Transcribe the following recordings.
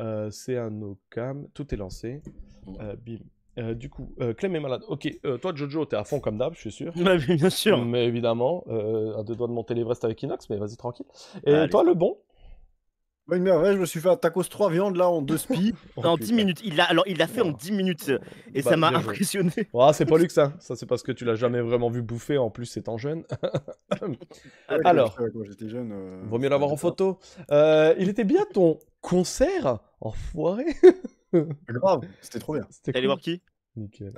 Euh, c'est un no-cam, Tout est lancé. Euh, bim. Euh, du coup, euh, Clem est malade. Ok, toi Jojo, t'es à fond comme d'hab, je suis sûr. bien sûr. Mais évidemment, à deux doigts de monter l'Everest avec Inox, mais vas-y tranquille. Et toi le bon une merveille, je me suis fait un tacos 3 viandes là en deux spies en 10 minutes. Il l'a, alors, il l'a fait en 10 minutes et bah, ça m'a impressionné. Oh, c'est pas luxe, ça. Hein. Ça, c'est parce que tu l'as jamais vraiment vu bouffer en plus étant jeune. Ah, alors, j'étais vaut mieux l'avoir en photo. il était bien ton concert Enfoiré ah, Grave, c'était trop bien. T'es allé voir qui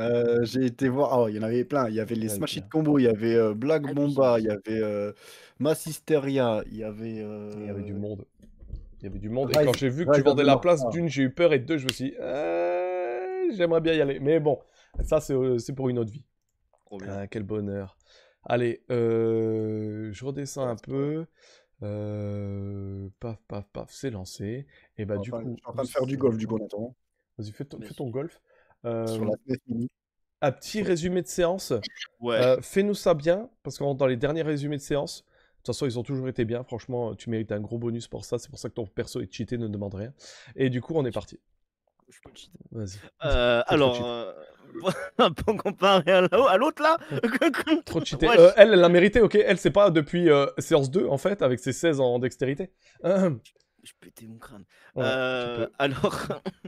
euh, j'ai été voir, oh, il y en avait plein. Il y avait les ah, ouais, Smash It Combo, il y avait euh, Black ah, Bomba, il y avait euh, Massisteria, il y avait. Euh, il y avait du monde. Il y avait du monde. et quand j'ai vu que tu vendais la place, d'une, j'ai eu peur, et deux, je me suis dit, j'aimerais bien y aller. Mais bon, ça, c'est pour une autre vie. quel bonheur. Allez, je redescends un peu. Euh, paf, paf, paf, c'est lancé. Et bah, du coup. Je suis en train de faire du golf, du coup, Vas-y, fais, ton golf. Euh, un petit résumé de séance. Ouais. Euh, fais-nous ça bien, parce que dans les derniers résumés de séance, de toute façon, ils ont toujours été bien. Franchement, tu mérites un gros bonus pour ça. C'est pour ça que ton perso est cheaté, ne demande rien. Et du coup, on est parti je peux euh, alors, euh, pour comparer à l'autre là. Euh, elle, elle l'a mérité, ok. Elle, c'est pas depuis séance 2 en fait, avec ses 16 en dextérité. je pétais mon crâne. alors,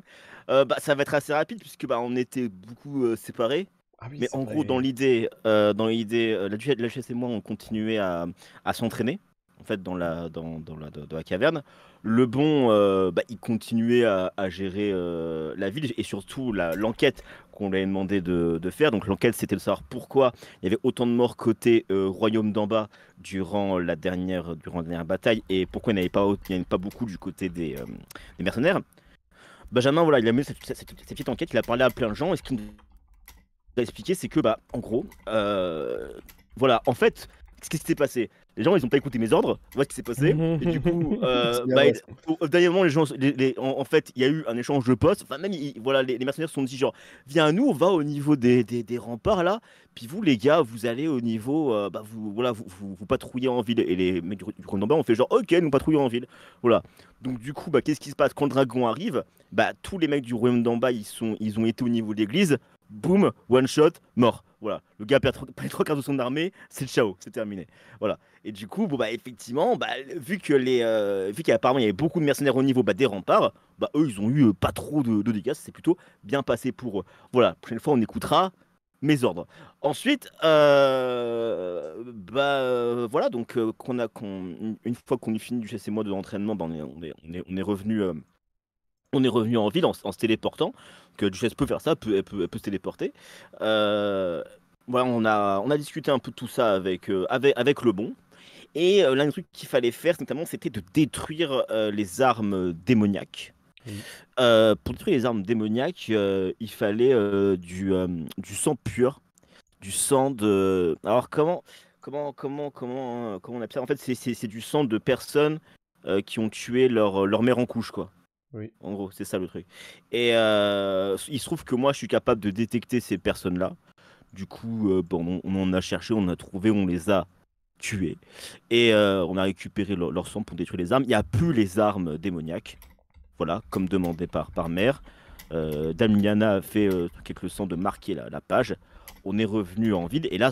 bah, ça va être assez rapide puisque bah, on était beaucoup séparés. Ah mais en gros, dans l'idée, dans l'idée, la duchesse et moi, on continuait à, à s'entraîner en fait, dans la, dans, dans la, caverne. Le bon, euh, bah, il continuait à, gérer euh, la ville et surtout l'enquête qu'on lui avait demandé de, faire. Donc l'enquête, c'était de savoir pourquoi il y avait autant de morts côté euh, royaume d'en bas durant la dernière, durant la dernière bataille et pourquoi il n'y en avait pas, pas beaucoup du côté des, mercenaires. Benjamin, voilà, il a mené cette, petite enquête, il a parlé à plein de gens et ce qu'il nous a expliqué, c'est que, bah, en gros, voilà, en fait, qu'est-ce qui s'est passé Les gens, ils ont pas écouté mes ordres, voilà ce qui s'est passé. Et du coup, euh, bah, dernier moment, les gens, en, fait, il y a eu un échange de postes. Enfin, même, voilà, les, mercenaires se sont dit genre, viens à nous, on va au niveau des, des, remparts là. Puis vous, les gars, vous allez au niveau, euh, bah, vous, voilà, vous, vous, patrouillez en ville. Et les mecs du, du ont fait genre, ok, nous patrouillons en ville. Voilà. Donc du coup, bah, qu'est-ce qui se passe quand dragon arrive Bah, tous les mecs du royaume d'en bas, ils sont, ils ont été au niveau de l'église boum, one shot, mort. Voilà, le gars perd les trois quarts de son armée, c'est le ciao, c'est terminé. Voilà. Et du coup, bon, bah, effectivement, bah, vu que les, euh, qu'apparemment il y avait beaucoup de mercenaires au niveau bah, des remparts, bah, eux, ils ont eu euh, pas trop de, dégâts, c'est plutôt bien passé pour eux. Voilà, la prochaine fois, on écoutera mes ordres. Ensuite, euh, bah, voilà, donc qu'on a, une fois qu'on est fini du chassez moi de l'entraînement, bah, on est, on est revenu on est revenu en ville en, se téléportant, que Duchesse peut faire ça, peut, elle, peut, se téléporter. Euh, voilà, on a, on a discuté un peu de tout ça avec, euh, avec, le bon. Et euh, l'un des trucs qu'il fallait faire, notamment, c'était de détruire les armes démoniaques. pour détruire les armes démoniaques, il fallait du, du sang pur, du sang de. Alors, comment, comment, comment, comment, comment on appelle ça En fait, c'est du sang de personnes qui ont tué leur, leur mère en couche, quoi. En gros, c'est ça le truc. Et euh, il se trouve que moi, je suis capable de détecter ces personnes-là. Du coup, euh, on, en a cherché, on a trouvé, on les a tués. Et euh, on a récupéré leur, sang pour détruire les armes. Il n'y a plus les armes démoniaques. Voilà, comme demandé par, par Mère. Damiana a fait quelques chose de marquer la page on est revenu en ville. Et là,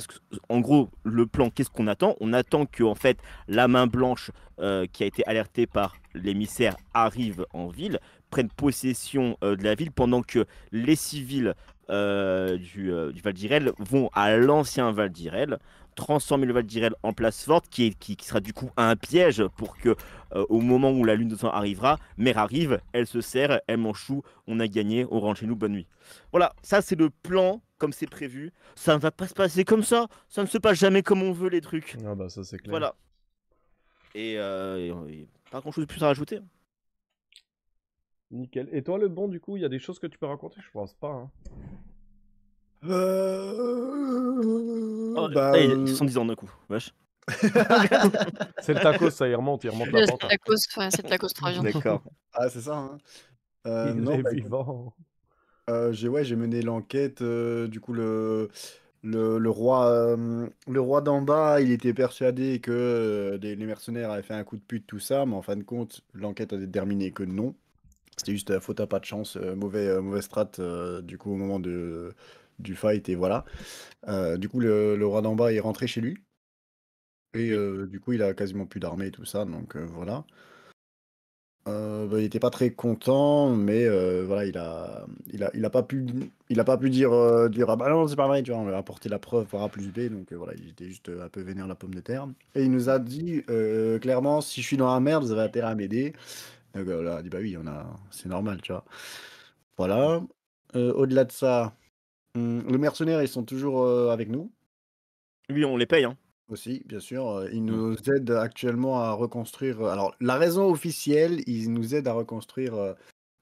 en gros, le plan, qu'est-ce qu'on attend On attend que en fait, la main blanche euh, qui a été alertée par l'émissaire arrive en ville, prenne possession euh, de la ville pendant que les civils euh, du, du, Val d'Irel vont à l'ancien Val d'Irel transformer le d'Irel en place forte, qui, est, qui, sera du coup un piège pour que, euh, au moment où la lune de sang arrivera, Mère arrive, elle se sert, elle m'enchoue, on a gagné, on rentre chez nous, bonne nuit. Voilà, ça c'est le plan comme c'est prévu. Ça ne va pas se passer comme ça, ça ne se passe jamais comme on veut les trucs. Ah bah ça c'est clair. Voilà. Et, euh, pas grand chose de plus à rajouter. Hein. Nickel. Et toi, le bon, du coup, il y a des choses que tu peux raconter Je pense pas. Hein. Euh... Oh, bah, hey, euh, 70 ans d'un coup, vache. c'est le tacos, ça, il remonte, il remonte la pente. C'est le tacos, troyen. D'accord. Ah, c'est ça. Hein. Euh, il non, est bah, vivant. Euh, j'ai ouais, j'ai mené l'enquête. Euh, du coup, le le, roi, le roi d'en bas, il était persuadé que les, mercenaires avaient fait un coup de pute, tout ça, mais en fin de compte, l'enquête a déterminé que non. C'était juste faute à pas de chance, mauvais, mauvais strat. du coup, au moment de du fight et voilà. Euh, du coup, le, roi d'en bas est rentré chez lui. Et euh, du coup, il a quasiment plus d'armée et tout ça, donc euh, voilà. Bah, il n'était pas très content, mais voilà, il a, il a, pas pu, il a pas pu dire, dire ah bah non c'est pas vrai, tu vois, on lui a apporté la preuve par A plus B, donc voilà, il était juste un peu vénère la pomme de terre. Et il nous a dit clairement, si je suis dans la merde, vous avez intérêt à m'aider. Donc a dit bah oui, on a, c'est normal, tu vois. Voilà. Au-delà de ça, Mm, les mercenaires, ils sont toujours euh, avec nous. Oui, on les paye. Hein. Aussi, bien sûr. Euh, ils mm. nous aident actuellement à reconstruire. Euh, alors, la raison officielle, ils nous aident à reconstruire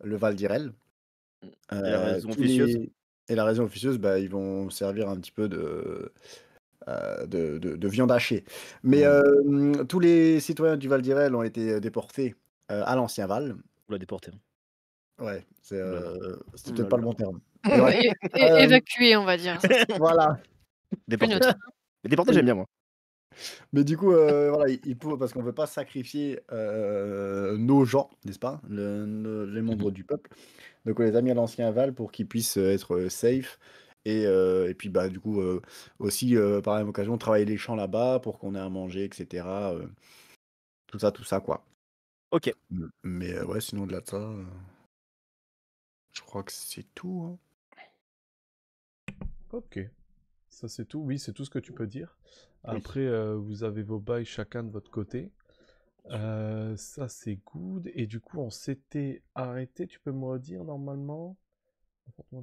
le Val d'Irel. Et la raison officieuse Et la raison officieuse, bah, ils vont servir un petit peu de. de, de, viande hachée. Mais mm. tous les citoyens du Val d'Irel ont été déportés à l'ancien Val. On l'a déporté. Hein. Ouais, c'est peut-être pas le bon terme. Euh, évacuer on va dire. voilà. Déporté. j'aime bien, moi. Mais du coup, euh, voilà, il, peuvent parce qu'on veut pas sacrifier euh, nos gens, n'est-ce pas Les membres mhm. du peuple. Donc on les a mis à l'ancien Val pour qu'ils puissent être safe. Et, et puis, bah, du coup, aussi, par la même occasion, travailler les champs là-bas pour qu'on ait à manger, etc. tout ça, tout ça, quoi. Ok. Mais ouais, sinon, de là de ça, je crois que c'est tout. Hein. Ok. Ça c'est tout. Oui, c'est tout ce que tu peux dire. Après, euh, vous avez vos bails chacun de votre côté. Euh, ça c'est good. Et du coup, on s'était arrêté. Tu peux me redire normalement Moi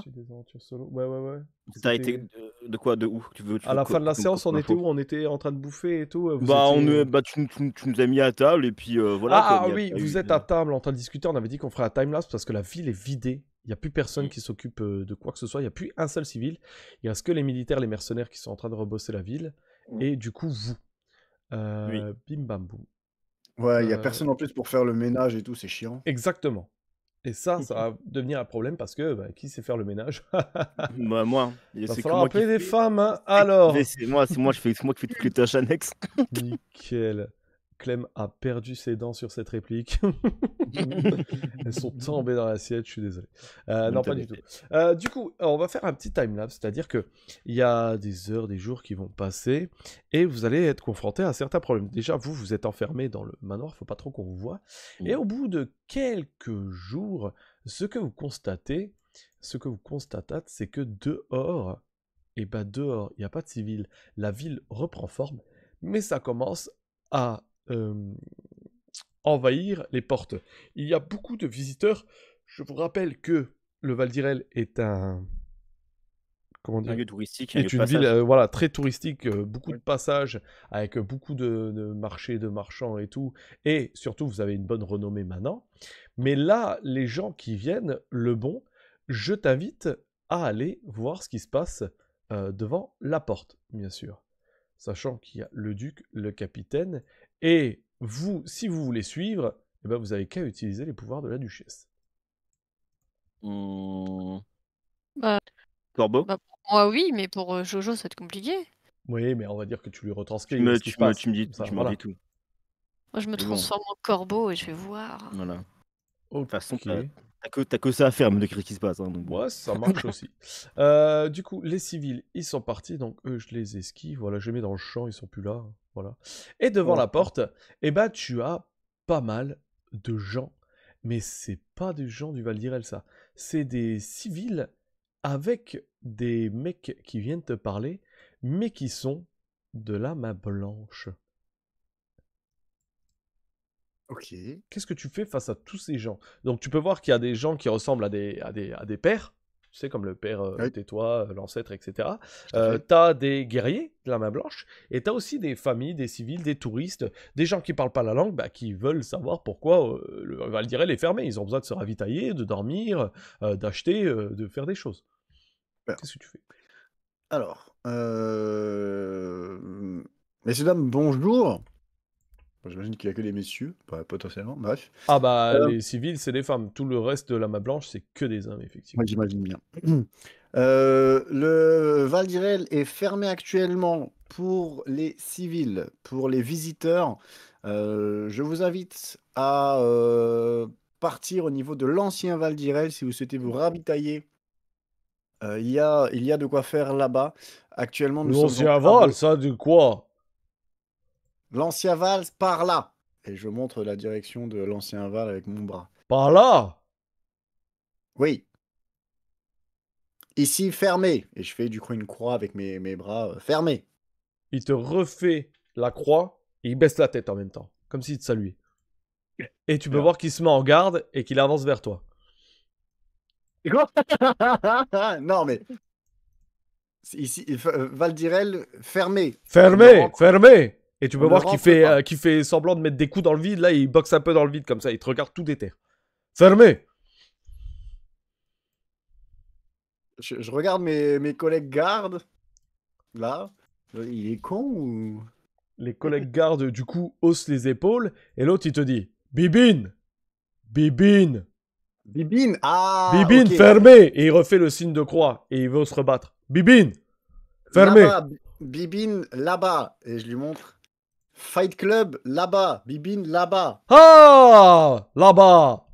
Ouais, ouais, ouais. T'as été de, quoi De où tu veux, À la fin de la séance, on était où On était en train de bouffer et tout. Euh, bah, on, bah, tu, nous as mis à table et puis voilà. Ah, ah oui, vous êtes à table en train de discuter. On avait dit qu'on ferait un timelapse parce que la ville est vidée. Il n'y a plus personne mm. qui s'occupe euh, de quoi que ce soit. Il n'y a plus un seul civil. Il reste que les militaires, les mercenaires qui sont en train de rebosser la ville. Mm. Et du coup, vous. Euh, bim bam boum. Ouais, il n'y a euh, personne en plus pour faire le ménage et tout, c'est chiant. Exactement. Et ça, ça mm. va devenir un problème parce que bah, qui sait faire le ménage bah, Moi. Il va des femmes, hein, alors. C'est moi, moi qui fais toutes les tâches annexes. Nickel. Clem a perdu ses dents sur cette réplique. Elles sont tombées dans l'assiette, je suis désolé. Euh, non, pas du tout. Euh, du coup, euh, on va faire un petit time-lapse, c'est-à-dire qu'il y a des heures, des jours qui vont passer, et vous allez être confronté à certains problèmes. Déjà, vous, vous êtes enfermé dans le manoir, il ne faut pas trop qu'on vous voit. Et au bout de quelques jours, ce que vous constatez, ce que vous constatez, c'est que dehors, et eh ben dehors, il n'y a pas de civil, la ville reprend forme, mais ça commence à envahir les portes. Il y a beaucoup de visiteurs. Je vous rappelle que le Val d'Irel est un comment lieu touristique, est une ville euh, voilà très touristique, euh, beaucoup de passages avec beaucoup de, marchés, de marchands et tout, et surtout vous avez une bonne renommée maintenant. Mais là, les gens qui viennent, le bon, je t'invite à aller voir ce qui se passe euh, devant la porte, bien sûr, sachant qu'il y a le duc, le capitaine et vous, si vous voulez suivre, eh ben vous avez qu'à utiliser les pouvoirs de la duchesse. Mmh. Bah, corbeau bah, oui, mais pour euh, Jojo, ça va être compliqué. Oui, mais on va dire que tu lui retranscris. Tu me, dis, tout. Moi, je me transforme en corbeau et je vais voir. Voilà. De toute façon, T'as que, que ça à faire, mais de ce qui se passe. Hein, ouais, ça marche aussi. Euh, du coup, les civils, ils sont partis, donc eux, je les esquive. Voilà, je les mets dans le champ, ils sont plus là. Voilà. Et devant la porte, eh ben, tu as pas mal de gens. Mais c'est pas des gens du Val d'Irel, ça. C'est des civils avec des mecs qui viennent te parler, mais qui sont de la main blanche. Ok. Qu'est-ce que tu fais face à tous ces gens Donc tu peux voir qu'il y a des gens qui ressemblent à des, à des, à des pères, tu sais, comme le père euh, tais-toi, euh, l'ancêtre, etc. Euh, as des guerriers de la main blanche, et as aussi des familles, des civils, des touristes, des gens qui parlent pas la langue, bah, qui veulent savoir pourquoi euh, va le Val d'Irel est fermé. Ils ont besoin de se ravitailler, de dormir, d'acheter, de faire des choses. Qu'est-ce que tu fais Alors, messieurs, dames, bonjour. J'imagine qu'il n'y a que les messieurs, bah, potentiellement, Ah bah, euh, les civils, c'est des femmes. Tout le reste de la main blanche, c'est que des hommes, effectivement. j'imagine bien. Euh, le Val d'Irel est fermé actuellement pour les civils, pour les visiteurs. Euh, je vous invite à partir au niveau de l'ancien Val d'Irel si vous souhaitez vous ravitailler il, y a, il y a de quoi faire là-bas. Actuellement, nous L'ancien ah, Val, ça, du quoi L'ancien Val, par là. Et je montre la direction de l'ancien Val avec mon bras. Par là Oui. Ici, fermé. Et je fais du coup une croix avec mes, bras Fermé. Euh, fermés. Il te refait la croix et il baisse la tête en même temps, comme s'il te saluait. Et tu peux voir qu'il se met en garde et qu'il avance vers toi. Quoi Non, mais. Ici, euh, Valdirel, fermé. Fermé, fermé et tu peux voir qu'il fait, euh, fait semblant de mettre des coups dans le vide. Là, il boxe un peu dans le vide comme ça. Il te regarde tout déter. Fermé je, je, regarde mes, mes collègues gardes. Là. Il est con ou. Les collègues gardes, du coup, haussent les épaules. Et l'autre, il te dit Bibine Bibine Bibine Ah Bibine, fermé Et il refait le signe de croix. Et il veut se rebattre. Bibine Fermé Bibine là-bas. Et je lui montre. Fight Club, là-bas. Bibine, là-bas. Ah Là-bas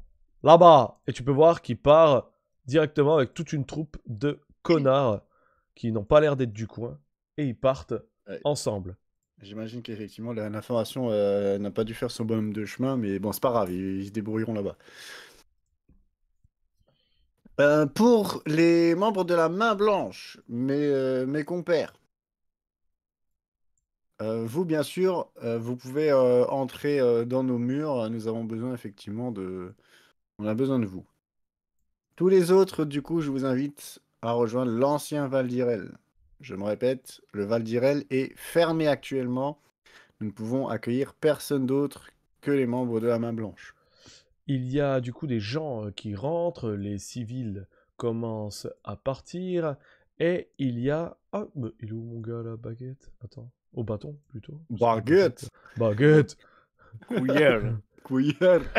Là-bas Et tu peux voir qu'il part directement avec toute une troupe de connards qui n'ont pas l'air d'être du coin et ils partent ensemble. J'imagine qu'effectivement, l'information euh, n'a pas dû faire son bonhomme de chemin, mais bon, c'est pas grave, ils, se débrouilleront là-bas. Euh, pour les membres de la main blanche, mes euh, compères, euh, vous, bien sûr, euh, vous pouvez euh, entrer dans nos murs. Nous avons besoin effectivement de. On a besoin de vous. Tous les autres, du coup, je vous invite à rejoindre l'ancien Val d'Irel. Je me répète, le Val d'Irel est fermé actuellement. Nous ne pouvons accueillir personne d'autre que les membres de la main blanche. Il y a du coup des gens qui rentrent, les civils commencent à partir, et il y a... Ah, il est où mon gars la baguette Attends. Au bâton, plutôt. Baguette! Baguette! Couillère! Couillère!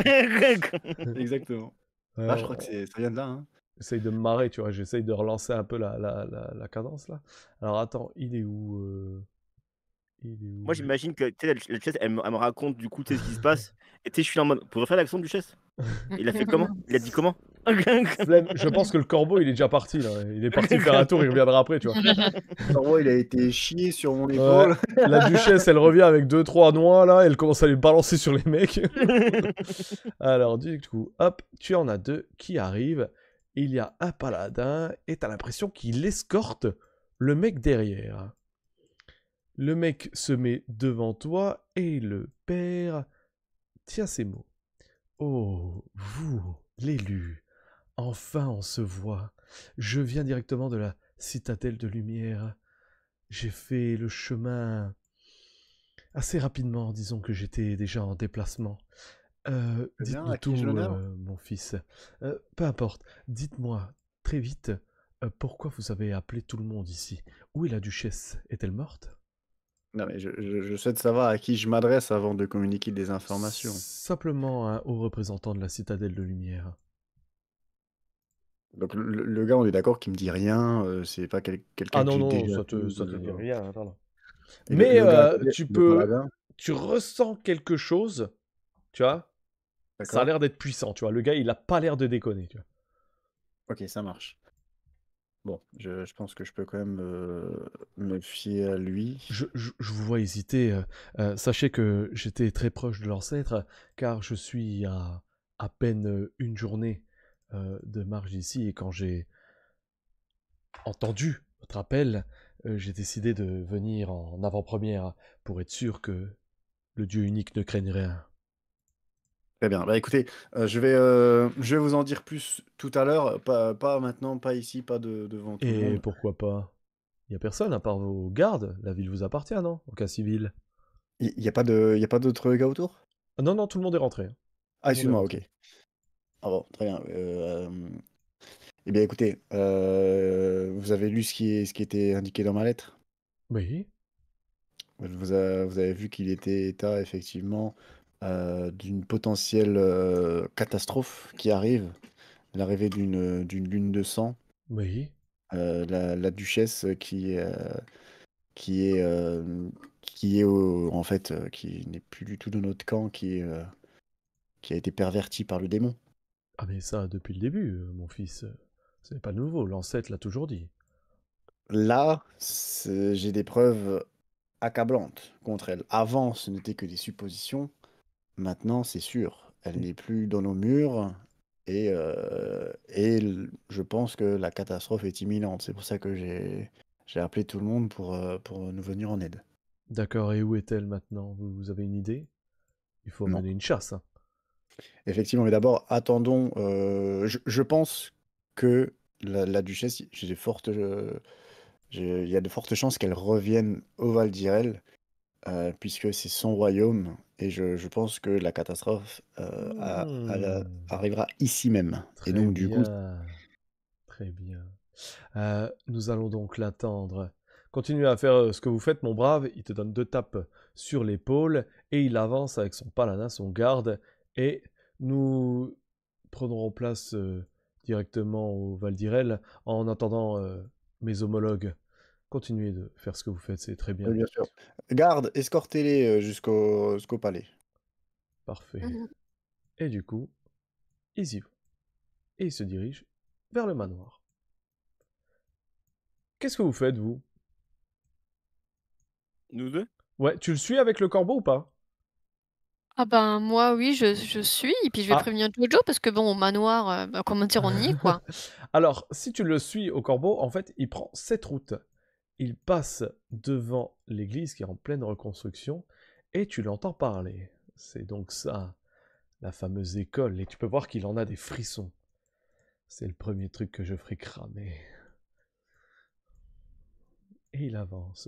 Exactement. je crois que ça vient de là. Hein. J'essaye de me marrer, tu vois. J'essaye de relancer un peu la, la, la, cadence, là. Alors, attends, il est où, euh, il est où Moi, j'imagine que, tu la, duchesse, elle, me raconte, du coup, tu ce qui se passe. Et tu sais, je suis en mode. Pour refaire l'action du duchesse Il a fait comment Il a dit comment Je pense que le corbeau, il est déjà parti. Là. Il est parti faire un tour, il reviendra après, tu vois. Le corbeau, il a été chié sur mon épaule. La duchesse, elle revient avec deux trois noix là, elle commence à les balancer sur les mecs. Alors du coup, hop, tu en as deux qui arrivent. Il y a un paladin et t'as l'impression qu'il escorte le mec derrière. Le mec se met devant toi et le père tient ses mots. Oh, vous, l'élu, enfin on se voit. Je viens directement de la citadelle de lumière. J'ai fait le chemin assez rapidement, disons que j'étais déjà en déplacement. Euh, dites-nous tout, euh, mon fils. Euh, peu importe, dites-moi très vite pourquoi vous avez appelé tout le monde ici. Où est la duchesse Est-elle morte non, mais je, souhaite savoir à qui je m'adresse avant de communiquer des informations. Simplement un hein, aux représentant de la Citadelle de Lumière. Donc le, gars, on est d'accord qu'il me dit rien, euh, c'est pas quel, quelqu'un ah, non, non, ça te, te dit rien, hein, mais euh, tu peux, tu ressens quelque chose, tu vois. Ça a l'air d'être puissant, tu vois. Le gars, il a pas l'air de déconner, tu vois. Ok, ça marche. Bon, je, pense que je peux quand même euh, me fier à lui. Je, vous vois hésiter. Euh, euh, sachez que j'étais très proche de l'ancêtre, car je suis à à peine une journée de marche d'ici, et quand j'ai entendu votre appel, j'ai décidé de venir en avant-première pour être sûr que le Dieu unique ne craigne rien. Très bien. Bah, écoutez, euh, je, vais, euh, je vais vous en dire plus tout à l'heure. Pas, pas maintenant, pas ici, pas de, devant tout le Et pourquoi pas Il n'y a personne à part vos gardes. La ville vous appartient, non au cas civil. Il n'y a pas de- y a pas d'autres gars autour Non, non, tout le monde est rentré. Ah, excuse-moi, ok. Ah bon, très bien. Euh, eh bien, écoutez, vous avez lu ce qui, est- ce qui était indiqué dans ma lettre. Oui. Vous, vous avez vu qu'il était état, effectivement, euh, d'une potentielle euh, catastrophe qui arrive, l'arrivée d'une lune de sang. Oui. Euh, la, duchesse qui, qui est, qui est en fait, qui n'est plus du tout de notre camp, qui, qui a été pervertie par le démon. Ah mais ça, depuis le début, mon fils, ce n'est pas nouveau, l'ancêtre l'a toujours dit. Là, j'ai des preuves accablantes contre elle. Avant, ce n'était que des suppositions. Maintenant, c'est sûr, elle mmh. n'est plus dans nos murs et, euh, et je pense que la catastrophe est imminente. C'est pour ça que j'ai, j'ai appelé tout le monde pour, euh, pour nous venir en aide. D'accord, et où est-elle maintenant Vous avez une idée Il faut mener une chasse. Hein. Effectivement, mais d'abord, attendons. Euh, je, pense que la, duchesse, j'ai il y a de fortes chances qu'elle revienne au Val d'Irel, puisque c'est son royaume et je, pense que la catastrophe euh, mmh. arrivera ici même. Très Et du coup, Très bien. Euh, nous allons donc l'attendre. Continuez à faire euh, ce que vous faites, mon brave. Il te donne deux tapes sur l'épaule et il avance avec son paladin, son garde. Et nous prendrons place directement au Val d'Irel en attendant mes homologues continuez de faire ce que vous faites, c'est très bien. bien sûr. Garde, escortez-les euh, jusqu'au palais. Parfait. Mmh et du coup, ils y vont. Et ils se dirigent vers le manoir. Qu'est-ce que vous faites, vous Nous deux Ouais, tu le suis avec le corbeau ou pas ah ben moi oui je, suis et puis je vais ah. prévenir Jojo parce que bon au manoir euh, bah, comment dire on y est quoi. Alors si tu le suis au corbeau en fait il prend cette route il passe devant l'église qui est en pleine reconstruction et tu l'entends parler. C'est donc ça, la fameuse école, et tu peux voir qu'il en a des frissons. C'est le premier truc que je ferai cramer. Et il avance.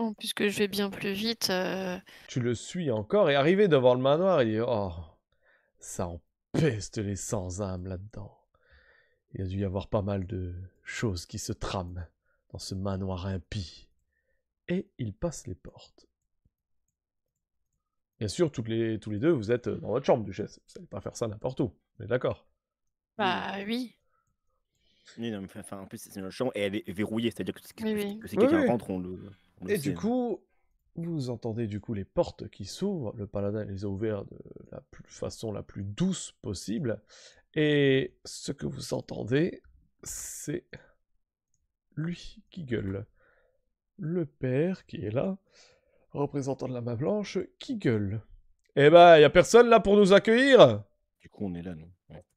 Oh, puisque je vais bien plus vite. Euh, tu le suis encore et arrivé devant le manoir, il dit Oh, ça empeste les sans-âmes là-dedans. Il a dû y avoir pas mal de chose qui se trame dans ce manoir impie. Et il passent les portes. Bien sûr, toutes les, tous les deux, vous êtes euh, dans votre chambre, Duchesse. Vous n'allez pas faire ça n'importe où. Mais d'accord Bah oui. en plus, c'est notre chambre et elle est verrouillée. C'est-à-dire que, c'est quelqu'un rentre, et du coup, vous entendez du coup les portes qui s'ouvrent. Le paladin les a ouvertes de la façon la plus douce possible. Et ce que vous entendez, c'est lui qui gueule. Le père qui est là, représentant de la main blanche, qui gueule. Eh ben, y a personne là pour nous accueillir Du coup, on est là, nous.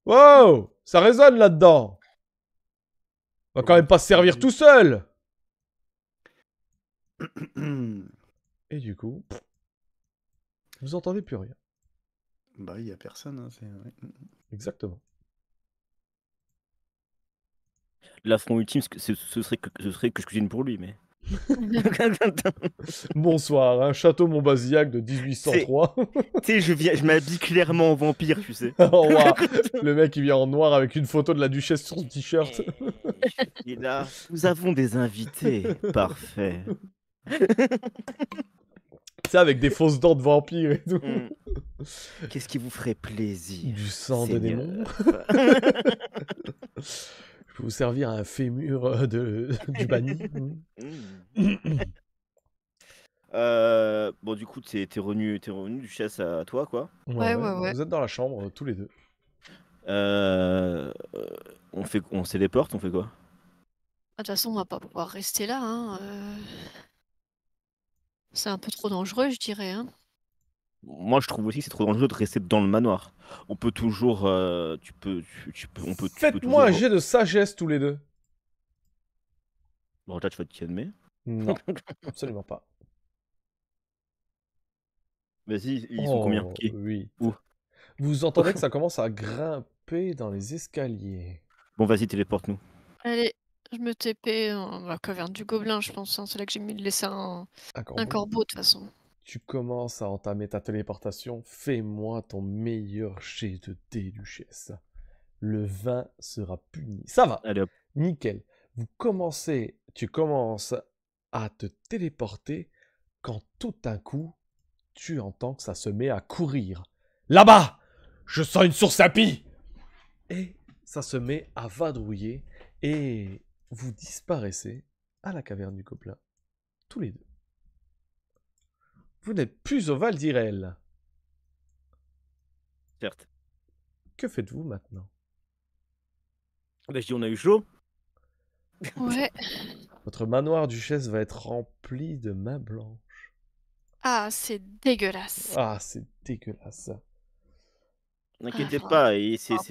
Wow Ça résonne là-dedans On va quand même pas se servir tout seul Et du coup, vous entendez plus rien. Bah, il a personne, hein, Exactement. l'affront ultime, ce, ce, serait que, ce serait que je cuisine pour lui, mais. Bonsoir, un hein, château Montbazillac de 1803. Tu sais, je, viens, m'habille clairement en vampire, tu sais. Oh, le mec, il vient en noir avec une photo de la duchesse sur son t-shirt. Eh, nous avons des invités. Parfait. Ça, avec des fausses dents de vampire et tout. Hmm. Qu'est-ce qui vous ferait plaisir Du sang de démon. vous servir un fémur euh, de, du banni. Mmh. Euh, bon, du coup, t'es es revenu, revenu du chasse à toi, quoi. Ouais, ouais, ouais, Vous êtes dans la chambre, euh, tous les deux. on fait, on les portes on fait quoi ah, De toute façon, on va pas pouvoir rester là. Hein, C'est un peu trop dangereux, je dirais. Hein moi je trouve aussi que c'est trop dangereux de rester dans le manoir. On peut toujours, euh, tu peux, tu, peux, on peut. Faites-moi un jet de sagesse tous les deux. Bon, là tu vas te calmer. Non, absolument pas. Vas-y, ils sont combien oh, Oui. Où Vous entendez que ça commence à grimper dans les escaliers. Bon, vas-y, téléporte-nous. Allez, je me TP dans la caverne du gobelin, je pense. Hein. C'est là que j'ai mis de laisser un, un corbeau de toute façon tu commences à entamer ta téléportation, fais-moi ton meilleur jet de dé, Duchesse. Le vin sera puni. Ça va. Nickel. Vous commencez, tu commences à te téléporter quand tout d'un coup, tu entends que ça se met à courir. Là-bas Je sens une source à pie Et ça se met à vadrouiller et vous disparaissez à la caverne du Coplin, tous les deux. Vous n'êtes plus au Val elle Certes. Que faites-vous maintenant Je dis, bah, on a eu chaud. Ouais. Votre manoir duchesse va être rempli de mains blanches. Ah, c'est dégueulasse. Ah, c'est dégueulasse. N'inquiétez ah. pas, et c'est,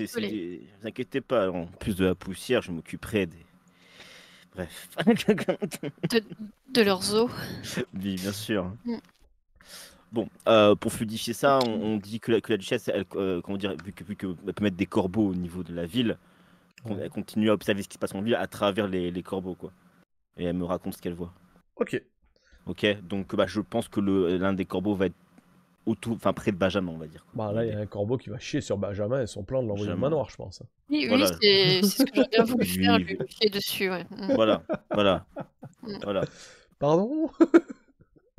pas, en plus de la poussière, je m'occuperai des... Bref. de, leurs os. Oui, bien sûr. Mm. Bon, euh, pour fluidifier ça, on, dit que la, duchesse, elle, euh, comment dire, vu, que, peut mettre des corbeaux au niveau de la ville, elle continue à observer ce qui se passe en ville à travers les, corbeaux, quoi. Et elle me raconte ce qu'elle voit. Ok. Ok, donc bah, je pense que l'un des corbeaux va être autour, enfin près de Benjamin, on va dire. Bah là, il y a un corbeau qui va chier sur Benjamin et son plan de l'envoyer au manoir, je pense. Oui, oui, c'est ce que j'aurais bien voulu faire, lui chier dessus, Voilà, voilà, mm. voilà. Pardon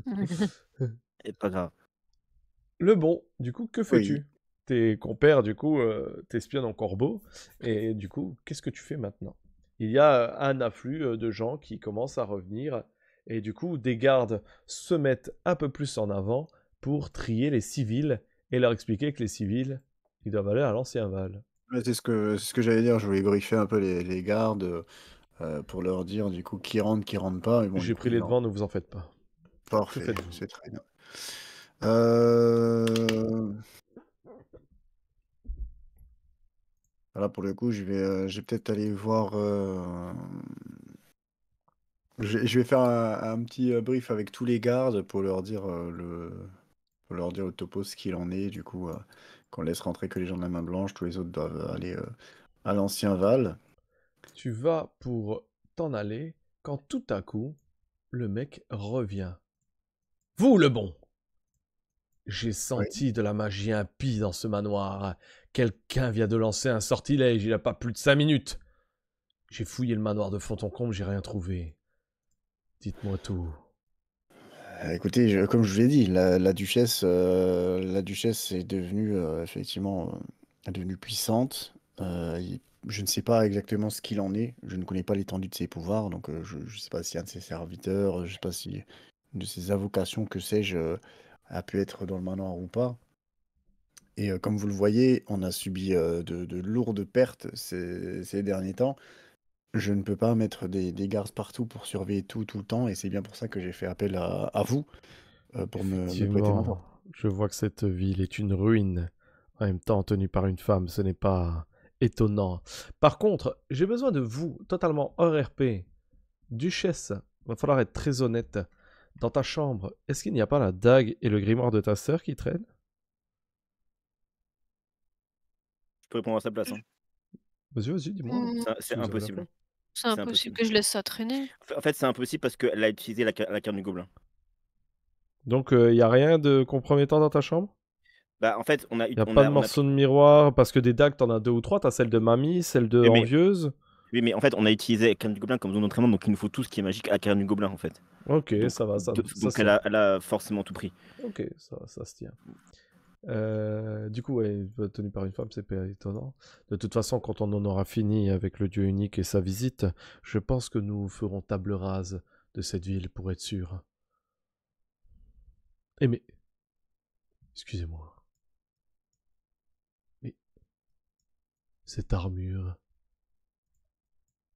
pas Le bon, du coup, que fais-tu Tes compères, du coup, euh, t'espionnent en corbeau. Et du coup, qu'est-ce que tu fais maintenant Il y a euh, un afflux euh, de gens qui commencent à revenir. Et du coup, des gardes se mettent un peu plus en avant pour trier les civils et leur expliquer que les civils, ils doivent aller à l'ancien Val. C'est ce que, j'allais dire. Je voulais briefer un peu les, gardes pour leur dire du coup qui rentre, qui rentre pas. J'ai pris les devants, ne vous en faites pas. Parfait, c'est très bien. Voilà, euh, pour le coup, je vais, euh, vais peut-être aller voir. Euh, je, vais faire un, petit brief avec tous les gardes pour leur dire le, pour leur dire au topo ce qu'il en est. Du coup, qu'on laisse rentrer que les gens de la main blanche, tous les autres doivent aller à l'ancien Val. Tu vas pour t'en aller quand tout à coup, le mec revient vous, le bon J'ai senti de la magie impie dans ce manoir. Quelqu'un vient de lancer un sortilège, il a pas plus de cinq minutes. J'ai fouillé le manoir de fond en comble, j'ai rien trouvé. Dites-moi tout. Euh, écoutez, comme je vous l'ai dit, la, duchesse, euh, la duchesse est devenue euh, effectivement devenue puissante. je ne sais pas exactement ce qu'il en est. Je ne connais pas l'étendue de ses pouvoirs, donc je ne sais pas si un de ses serviteurs, je ne sais pas si de ces avocations, que sais-je, euh, a pu être dans le manoir ou pas. Et euh, comme vous le voyez, on a subi euh, de, lourdes pertes ces, derniers temps. Je ne peux pas mettre des, des, partout pour surveiller tout, tout le temps, et c'est bien pour ça que j'ai fait appel à, vous pour me, Je vois que cette ville est une ruine, en même temps tenue par une femme, ce n'est pas étonnant. Par contre, j'ai besoin de vous, totalement hors RP. Duchesse, va falloir être très honnête. Dans ta chambre, est-ce qu'il n'y a pas la dague et le grimoire de ta sœur qui traînent Je peux répondre à sa place. Hein. Vas-y, vas-y, dis-moi. Mmh. C'est impossible. C'est impossible, que je laisse ça traîner. En fait, c'est impossible parce qu'elle a utilisé la, la, carte du gobelin. Donc, il euh, n'y a rien de compromettant dans ta chambre bah, en fait, on a. Il n'y a pas de morceau de miroir parce que des dagues, t'en as deux ou trois. T'as celle de mamie, celle de eh, envieuse. Oui, mais en fait, on a utilisé Carrière du Gobelin comme zone d'entraînement, donc il nous faut tout ce qui est magique à Carrière du Gobelin, en fait. Ok, ça va. Ça, donc ça, elle, a, elle, a, forcément tout pris. Ok, ça, ça se tient. Euh, du coup, ouais, tenu par une femme, c'est pas étonnant. De toute façon, quand on en aura fini avec le dieu unique et sa visite, je pense que nous ferons table rase de cette ville pour être sûr. Et eh, mais... Excusez-moi. Mais... Cette armure...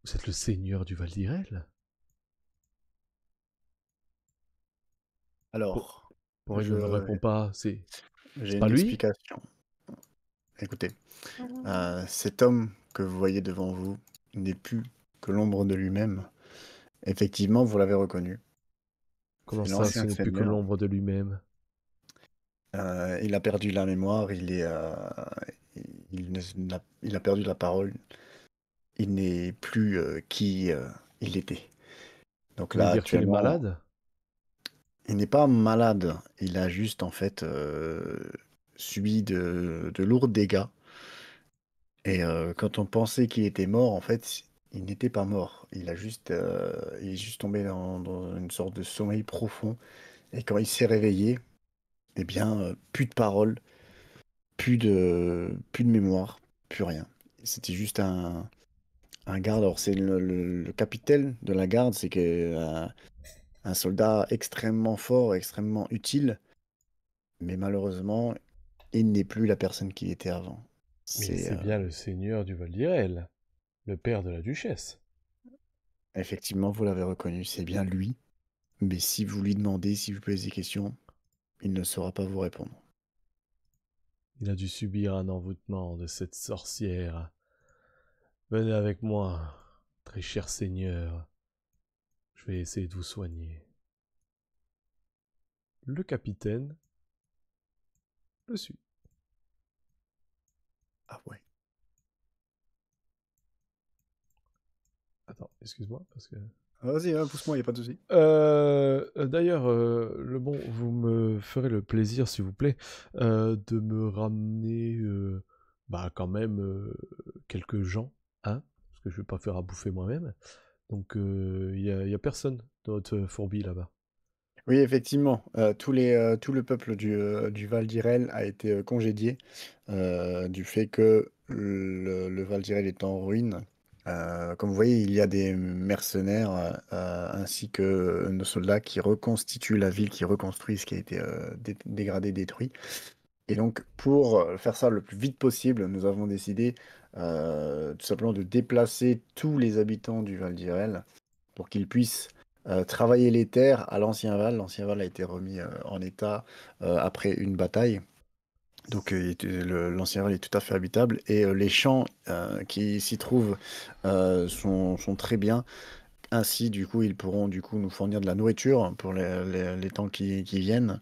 Vous êtes le seigneur du Val d'Irel Alors. je... ne réponds pas, c'est. J'ai une explication. Écoutez, euh, cet homme que vous voyez devant vous n'est plus que l'ombre de lui-même. Effectivement, vous l'avez reconnu. Comment ça, ce n'est plus que l'ombre de lui-même euh, Il a perdu la mémoire, il, est, euh, il, il a perdu la parole il n'est plus euh, qui euh, il était. Donc là, il malade Il n'est pas malade. Il a juste en fait euh, subi de, lourds dégâts. Et quand on pensait qu'il était mort, en fait, il n'était pas mort. Il a juste, est juste tombé dans, une sorte de sommeil profond. Et quand il s'est réveillé, eh bien, plus de paroles, plus de, plus de mémoire, plus rien. C'était juste un, un garde, alors c'est le, capitaine de la garde, c'est que euh, un soldat extrêmement fort, extrêmement utile, mais malheureusement, il n'est plus la personne qu'il était avant. C'est euh, bien le seigneur du Val le père de la duchesse. Effectivement, vous l'avez reconnu, c'est bien lui. Mais si vous lui demandez, si vous posez des questions, il ne saura pas vous répondre. Il a dû subir un envoûtement de cette sorcière Venez avec moi, très cher seigneur. Je vais essayer de vous soigner. Le capitaine le suit. Ah ouais. Attends, excuse-moi parce que. Ah, vas-y, hein, pousse-moi, il n'y a pas de souci. Euh, euh, d'ailleurs, euh, le bon, vous me ferez le plaisir, s'il vous plaît, de me ramener bah, quand même quelques gens parce que je vais pas faire à bouffer moi-même. Donc euh, il n'y a, personne dans votre fourbi là-bas. Oui, effectivement, euh, euh, tout le peuple du, Val d'Irel a été congédié du fait que le, le Val d'Irel est en ruine. comme vous voyez, il y a des mercenaires ainsi que nos soldats qui reconstituent la ville, qui reconstruisent ce qui a été dégradé, détruit. Et donc, pour faire ça le plus vite possible, nous avons décidé euh, tout simplement de déplacer tous les habitants du Val d'Irel pour qu'ils puissent euh, travailler les terres à l'ancien Val. L'ancien Val a été remis euh, en état après une bataille. Donc l'ancien Val est tout à fait habitable et les champs qui s'y trouvent sont, très bien. Ainsi, du coup, ils pourront du coup nous fournir de la nourriture pour les, temps qui viennent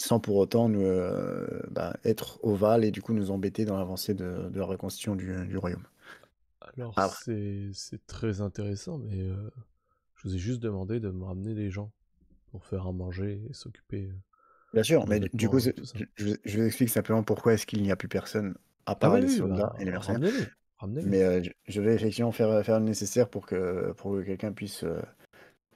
sans pour autant nous, euh, bah, être ovale et du coup nous embêter dans l'avancée de, la reconstitution du, royaume. Alors c'est très intéressant, mais euh, je vous ai juste demandé de me ramener des gens pour faire à manger et s'occuper. Euh, Bien sûr, mais du coup, je, vous explique simplement pourquoi est-ce qu'il n'y a plus personne à part ah les soldats bah, et les mercenaires. Mais je vais effectivement faire, faire le nécessaire pour que, pour que quelqu'un puisse,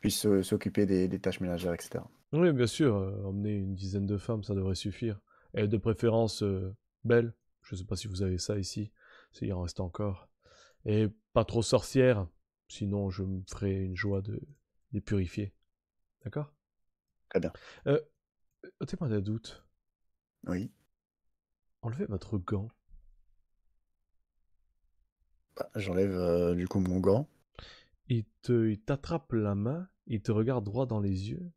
puisse s'occuper des, des tâches ménagères, etc. Oui, bien sûr, euh, emmener une dizaine de femmes, ça devrait suffire. Et de préférence euh, belle. belles. Je sais pas si vous avez ça ici, s'il y en reste encore. Et pas trop sorcières, sinon je me ferai une joie de les purifier. D'accord Très bien. Euh, moi d'un doute. Oui. Enlevez votre gant. Bah, J'enlève euh, du coup mon gant. Il t'attrape la main, il te regarde droit dans les yeux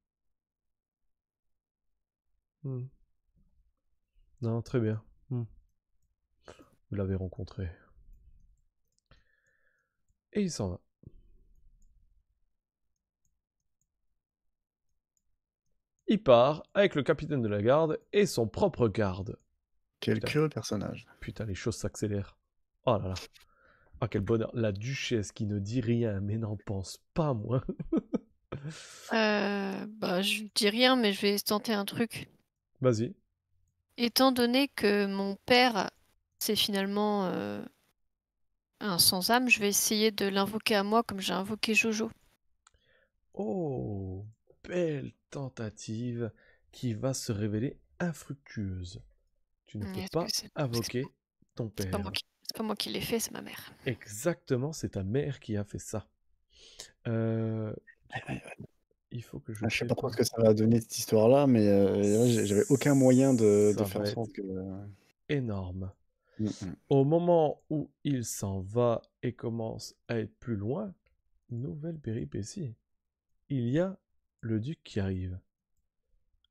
Hmm. Non, très bien. Hmm. Vous l'avez rencontré. Et il s'en va. Il part avec le capitaine de la garde et son propre garde. Quel curieux personnage. Putain, les choses s'accélèrent. Oh là là. Ah, quel bonheur. La duchesse qui ne dit rien, mais n'en pense pas moins. euh, bah, je dis rien, mais je vais tenter un truc. Vas-y. Étant donné que mon père, c'est finalement euh, un sans âme, je vais essayer de l'invoquer à moi comme j'ai invoqué Jojo. Oh, belle tentative qui va se révéler infructueuse. Tu ne peux pas invoquer ton père. C'est pas moi qui, l'ai fait, c'est ma mère. Exactement, c'est ta mère qui a fait ça. Euh, il faut que je. Ah, sais pas trop ce que ça va donner cette histoire-là, mais euh, j'avais aucun moyen de, faire sens que. Énorme. Mmh, mmh. Au moment où il s'en va et commence à être plus loin, nouvelle péripétie. Il y a le duc qui arrive.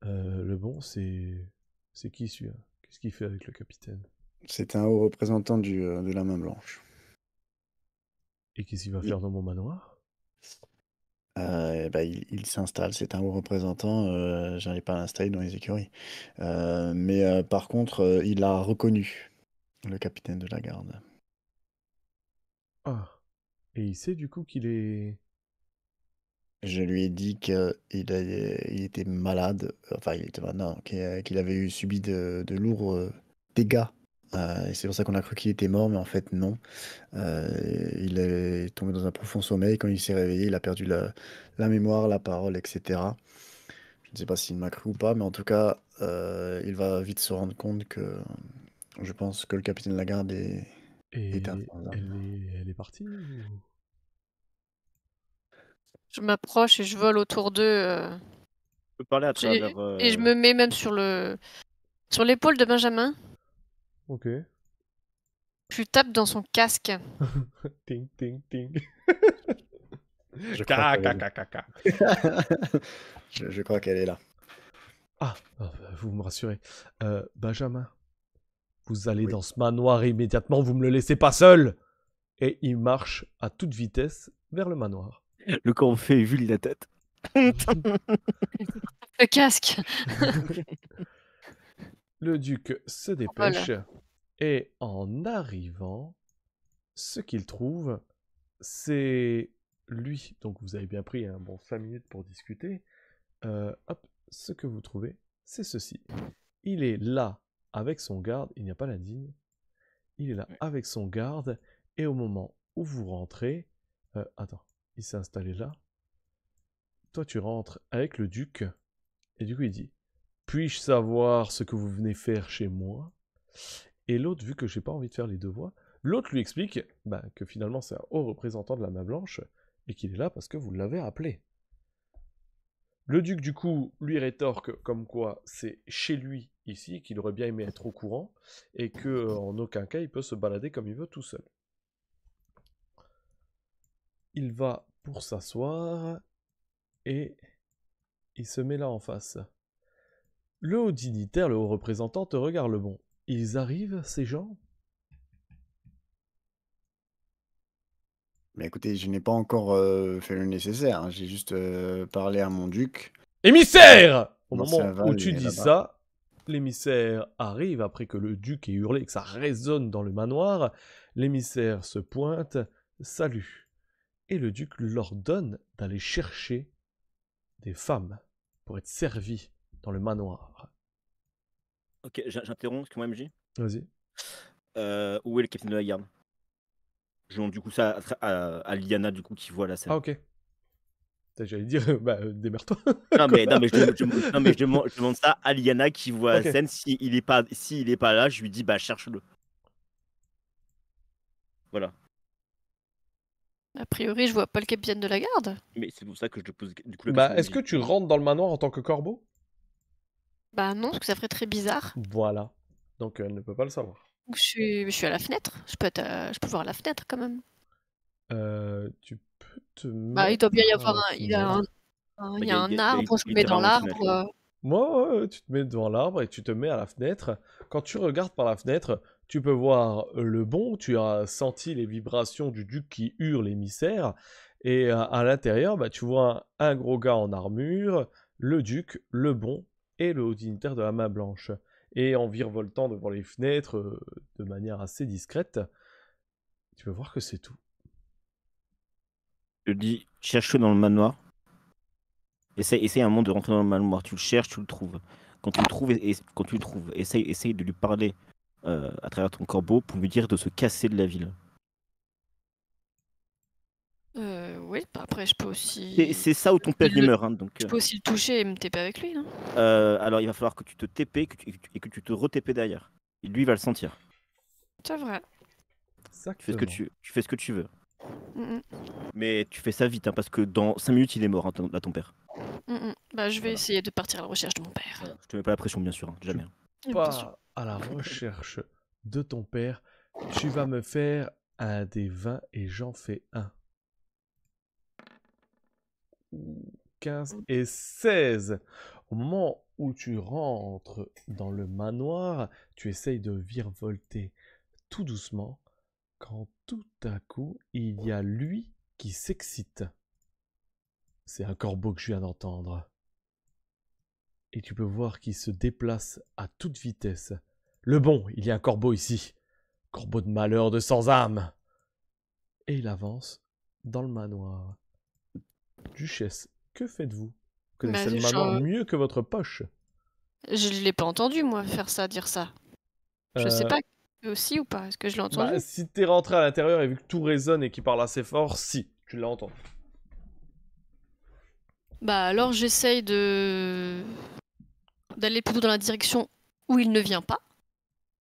Euh, le bon, c'est. C'est qui celui-là Qu'est-ce qu'il fait avec le capitaine C'est un haut représentant du, euh, de la main blanche. Et qu'est-ce qu'il va faire dans mon manoir euh, bah, il s'installe, c'est un haut représentant, euh, j'allais pas l'installer dans les écuries. Euh, mais par contre, il a reconnu, le capitaine de la garde. Ah! Et il sait du coup qu'il est Je lui ai dit qu'il il était malade, enfin il était qu'il avait subi de lourds, dégâts. Euh, c'est pour ça qu'on a cru qu'il était mort, mais en fait non. Euh, il est tombé dans un profond sommeil. Quand il s'est réveillé, il a perdu la, mémoire, la parole, etc. Je ne sais pas s'il m'a cru ou pas, mais en tout cas, euh, il va vite se rendre compte que je pense que le capitaine Lagarde est, et est elle, est, partie Je m'approche et je vole autour d'eux. Je peux parler à travers. et je me mets même sur le sur l'épaule de Benjamin Ok. Tu tapes dans son casque. ting, ting, ting. je, crois qu'elle est là. Ah, ah bah, vous me rassurez. Euh, Benjamin, vous allez dans ce manoir immédiatement, vous me le laissez pas seul Et il marche à toute vitesse vers le manoir. Le camp fait vulle la tête. le casque le duc se dépêche et en arrivant, ce qu'il trouve, c'est lui. Donc vous avez bien pris un bon 5 minutes pour discuter. Euh, hop, ce que vous trouvez, c'est ceci. Il est là avec son garde, il n'y a pas la digne. Il est là avec son garde et au moment où vous rentrez, euh, attends, il s'est installé là. Toi tu rentres avec le duc et du coup il dit puis-je savoir ce que vous venez faire chez moi Et l'autre, vu que j'ai pas envie de faire les deux voix, l'autre lui explique bah, que finalement c'est un haut représentant de la main blanche et qu'il est là parce que vous l'avez appelé. Le duc, du coup, lui rétorque comme quoi c'est chez lui ici qu'il aurait bien aimé être au courant et que en aucun cas il peut se balader comme il veut tout seul. Il va pour s'asseoir et il se met là en face. Le haut dignitaire, le haut représentant te regarde le bon. Ils arrivent, ces gens Mais écoutez, je n'ai pas encore euh, fait le nécessaire. Hein. J'ai juste euh, parlé à mon duc. Émissaire Au moment où tu dis ça, l'émissaire arrive après que le duc ait hurlé et que ça résonne dans le manoir. L'émissaire se pointe, salue. Et le duc leur donne d'aller chercher des femmes pour être servies dans le manoir. Ok, j'interromps, excuse-moi MJ. Vas-y. Euh, où est le capitaine de la garde Je demande du coup ça à, à, Liana du coup qui voit la scène. Ah ok. J'allais dire, euh, bah, euh, démerde-toi. Non, mais, non, mais, je, non, mais je, demande, ça à Liana qui voit la scène. S'il n'est pas, pas là, je lui dis, bah, cherche-le. Voilà. A priori, je vois pas le capitaine de la garde. Mais c'est pour ça que je te pose. Du coup, bah, est-ce que tu rentres dans le manoir en tant que corbeau bah non, parce que ça ferait très bizarre. Voilà. Donc elle ne peut pas le savoir. Je suis, à la fenêtre. Je peux, euh, je peux voir la fenêtre quand même. Euh, tu peux te Bah, il doit bien y avoir un, il y a un, arbre, je me mets dans l'arbre. Moi, euh. tu te mets devant l'arbre et tu te mets à la fenêtre. Quand tu regardes par la fenêtre, tu peux voir le bon, tu as senti les vibrations du duc qui hurle l'émissaire. Et à, l'intérieur, bah, tu vois un gros gars en armure, le duc, le bon et le haut dignitaire de la main blanche, et en virevoltant devant les fenêtres euh, de manière assez discrète, tu peux voir que c'est tout. Je dis, cherche-le dans le manoir. Essaye, essaye un moment de rentrer dans le manoir. Tu le cherches, tu le trouves. Quand tu le trouves, quand tu le trouves essaye, essaye de lui parler euh, à travers ton corbeau pour lui dire de se casser de la ville. Oui, bah, après, je peux aussi. C'est ça où ton père meurt. Hein, donc, je euh peux aussi le toucher et me TP avec lui. Non euh, alors, il va falloir que tu te TP et que tu te re-TP derrière. lui, il va le sentir. C'est vrai. Tu fais, ce que tu... fais ce que tu veux. Mais tu fais ça vite, hein, parce que dans 5 minutes, il est mort, hein, ton... là, ton père. bah, je vais essayer de partir à la recherche de mon père. Je te mets pas la pression, bien sûr, hein, jamais. Pas à la recherche de ton père. Tu vas me faire un des 20 et j'en fais un. 15 et 16. Au moment où tu rentres dans le manoir, tu essayes de virevolter tout doucement, quand tout à coup, il y a lui qui s'excite. C'est un corbeau que je viens d'entendre. Et tu peux voir qu'il se déplace à toute vitesse. Le bon, il y a un corbeau ici. Corbeau de malheur, de sans âme. Et il avance dans le manoir. Duchesse, que faites-vous Vous bah, connaissez le maman mieux que votre poche. Je ne l'ai pas entendu, moi, faire ça, dire ça. Je ne sais euh, pas aussi ou pas Est-ce que je l'ai bah, entendu Si Si t'es rentré à l'intérieur et vu que tout résonne et qu'il parle assez fort, si, tu l'as entendu. Bah alors j'essaye de d'aller plutôt dans la direction où il ne vient pas,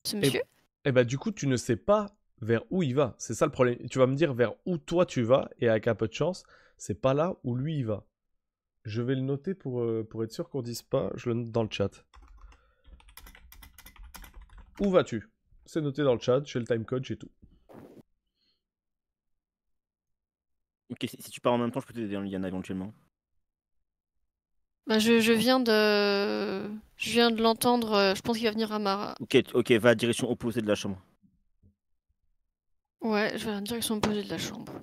ce eh monsieur. Et, eh et bah du coup tu ne sais pas vers où il va. C'est ça le problème. Tu vas me dire vers où toi tu vas et avec un peu de chance, c'est pas là où lui il va. Je vais le noter pour, euh, pour être sûr qu'on dise pas, je le note dans le chat. Où vas-tu C'est noté dans le chat, j'ai le timecode, j'ai tout. Ok, si tu pars en même temps, je peux t'aider, hein, Liana, éventuellement. Bah, je, je, viens de. Je viens de l'entendre, euh, je pense qu'il va venir à Mara. Ok, ok, va à direction opposée de la chambre. Ouais, je vais à la direction opposée de la chambre.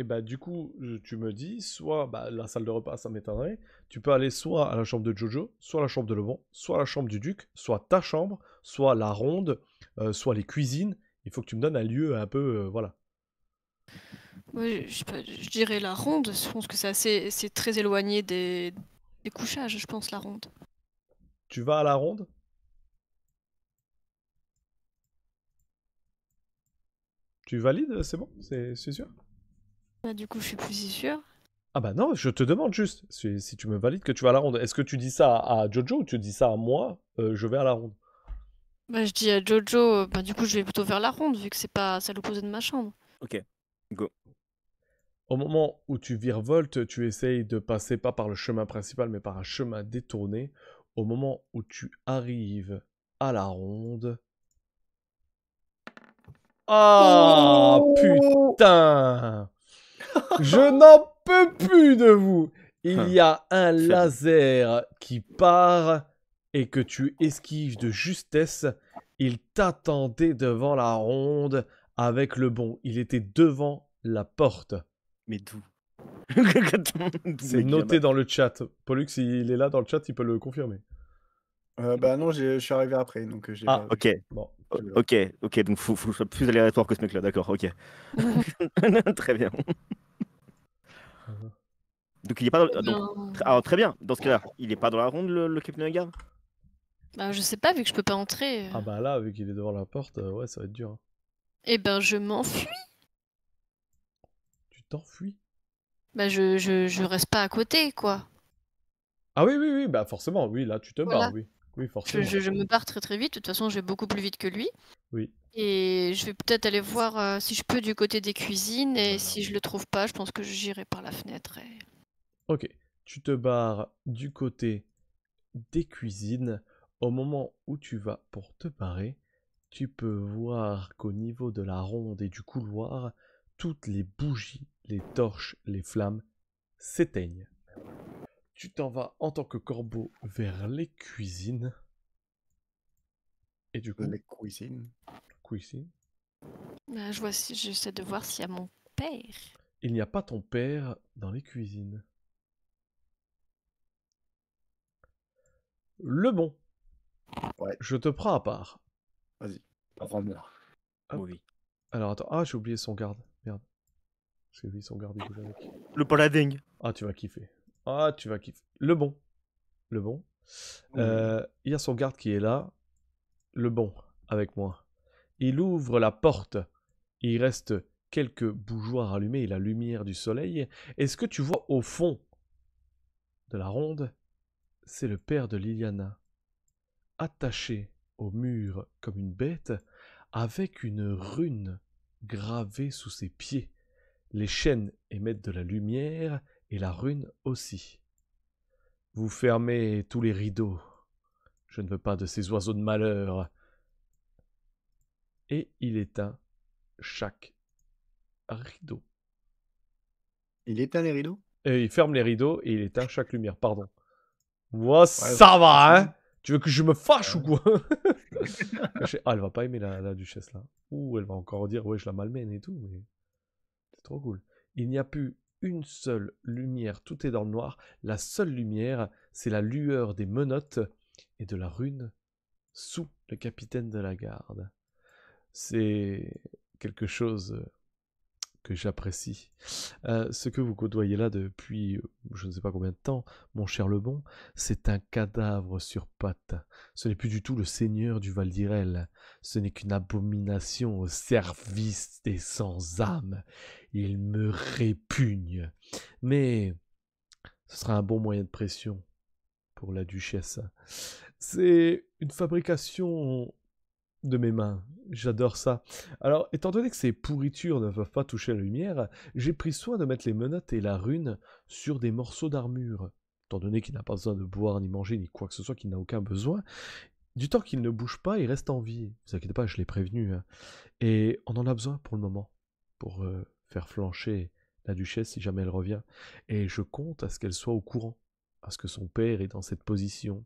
Et bah du coup, tu me dis, soit bah, la salle de repas, ça m'étonnerait. Tu peux aller soit à la chambre de Jojo, soit à la chambre de Levant, soit à la chambre du Duc, soit ta chambre, soit la ronde, euh, soit les cuisines. Il faut que tu me donnes un lieu un peu, euh, voilà. je, dirais la ronde. Je pense que c'est c'est très éloigné des, des couchages, je pense, la ronde. Tu vas à la ronde Tu valides, c'est bon, c'est sûr bah, du coup, je suis plus si Ah bah non, je te demande juste, si, tu me valides que tu vas à la ronde. Est-ce que tu dis ça à, Jojo ou tu dis ça à moi euh, Je vais à la ronde. Bah je dis à Jojo, euh, bah du coup je vais plutôt vers la ronde vu que c'est pas à l'opposé de ma chambre. Ok, go. Au moment où tu virevoltes, tu essayes de passer pas par le chemin principal mais par un chemin détourné. Au moment où tu arrives à la ronde. Ah oh putain je n'en peux plus de vous. Il hein. y a un laser qui part et que tu esquives de justesse. Il t'attendait devant la ronde avec le bon. Il était devant la porte. Mais d'où C'est noté dans le chat. Pollux, il est là dans le chat, il peut le confirmer. Euh, bah non, je suis arrivé après, donc euh, j'ai. Ah, ok. Bon. Euh, ok, ok, donc faut, je sois plus aléatoire que ce mec-là, d'accord, ok. Très bien. Uh-huh. Donc il est pas dans... Eh ah, très bien, dans ce cas-là, il est pas dans la ronde le, le Captain Bah je sais pas vu que je peux pas entrer. Euh. Ah bah là vu qu'il est devant la porte, euh, ouais ça va être dur. Hein. Eh ben je m'enfuis. Tu t'enfuis Bah je, je, je, reste pas à côté quoi. Ah oui oui oui bah forcément oui là tu te barres oui. Je, me barre très très vite. De toute façon, je vais beaucoup plus vite que lui. Oui. Et je vais peut-être aller voir euh, si je peux du côté des cuisines. Et si je le trouve pas, je pense que j'irai par la fenêtre. Ok. Tu te barres du côté des cuisines. Au moment où tu vas pour te barrer, tu peux voir qu'au niveau de la ronde et du couloir, toutes les bougies, les torches, les flammes s'éteignent. Tu t'en vas en tant que corbeau vers les cuisines. Et du coup. Les cuisines. Cuisine. Bah, je vois si j'essaie de voir s'il y a mon père. Il n'y a pas ton père dans les cuisines. Le bon. Je te prends à part. Vas-y, prends-moi. Oui. Alors attends, ah j'ai oublié son garde, merde. Parce que lui son garde il bouge avec. Le paladin. Ah tu vas kiffer. Ah, tu vas kiffer. Le bon. Le bon. Euh, il y a son garde qui est là. Le bon, avec moi. Il ouvre la porte. Il reste quelques bougeoirs allumés et la lumière du soleil. est ce que tu vois au fond de la ronde, c'est le père de Liliana, attaché au mur comme une bête, avec une rune gravée sous ses pieds. Les chaînes émettent de la lumière et la rune aussi. Vous fermez tous les rideaux. Je ne veux pas de ces oiseaux de malheur. Et il éteint chaque rideau. Il éteint les rideaux euh, Il ferme les rideaux et il éteint chaque lumière, pardon. Moi, ça va, hein Tu veux que je me fâche ou quoi Ah, elle va pas aimer la, duchesse, là. ou elle va encore dire, ouais, je la malmène et tout, C'est trop cool. Il n'y a plus une seule lumière, tout est dans le noir. La seule lumière, c'est la lueur des menottes et de la rune sous le capitaine de la garde. C'est quelque chose euh, j'apprécie. Euh, ce que vous côtoyez là depuis euh, je ne sais pas combien de temps, mon cher Lebon, c'est un cadavre sur pattes. Ce n'est plus du tout le seigneur du Val d'Irel. Ce n'est qu'une abomination au service des sans âme. Il me répugne. Mais ce sera un bon moyen de pression pour la duchesse. C'est une fabrication de mes mains. J'adore ça. Alors, étant donné que ces pourritures ne peuvent pas toucher la lumière, j'ai pris soin de mettre les menottes et la rune sur des morceaux d'armure. Étant donné qu'il n'a pas besoin de boire, ni manger, ni quoi que ce soit, qu'il n'a aucun besoin, du temps qu'il ne bouge pas, il reste en vie. Vous inquiétez pas, je l'ai prévenu. Hein. Et on en a besoin pour le moment, pour euh, faire flancher la duchesse si jamais elle revient. Et je compte à ce qu'elle soit au courant, à ce que son père est dans cette position.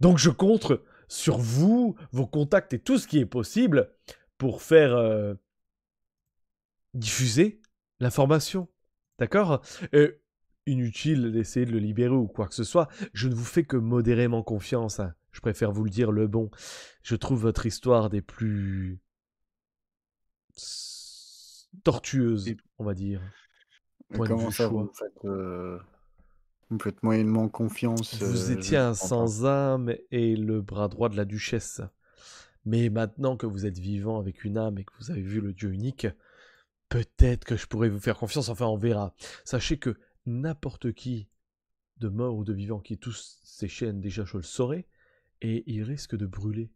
Donc je contre sur vous, vos contacts et tout ce qui est possible pour faire euh, diffuser l'information. D'accord euh, Inutile d'essayer de le libérer ou quoi que ce soit. Je ne vous fais que modérément confiance. Hein. Je préfère vous le dire le bon. Je trouve votre histoire des plus tortueuses, on va dire. Point de vue choix. Euh, vous confiance. Vous euh, étiez un sans âme et le bras droit de la duchesse. Mais maintenant que vous êtes vivant avec une âme et que vous avez vu le Dieu unique, peut-être que je pourrais vous faire confiance, enfin on verra. Sachez que n'importe qui de mort ou de vivant qui touche ces chaînes déjà je le saurais, et il risque de brûler.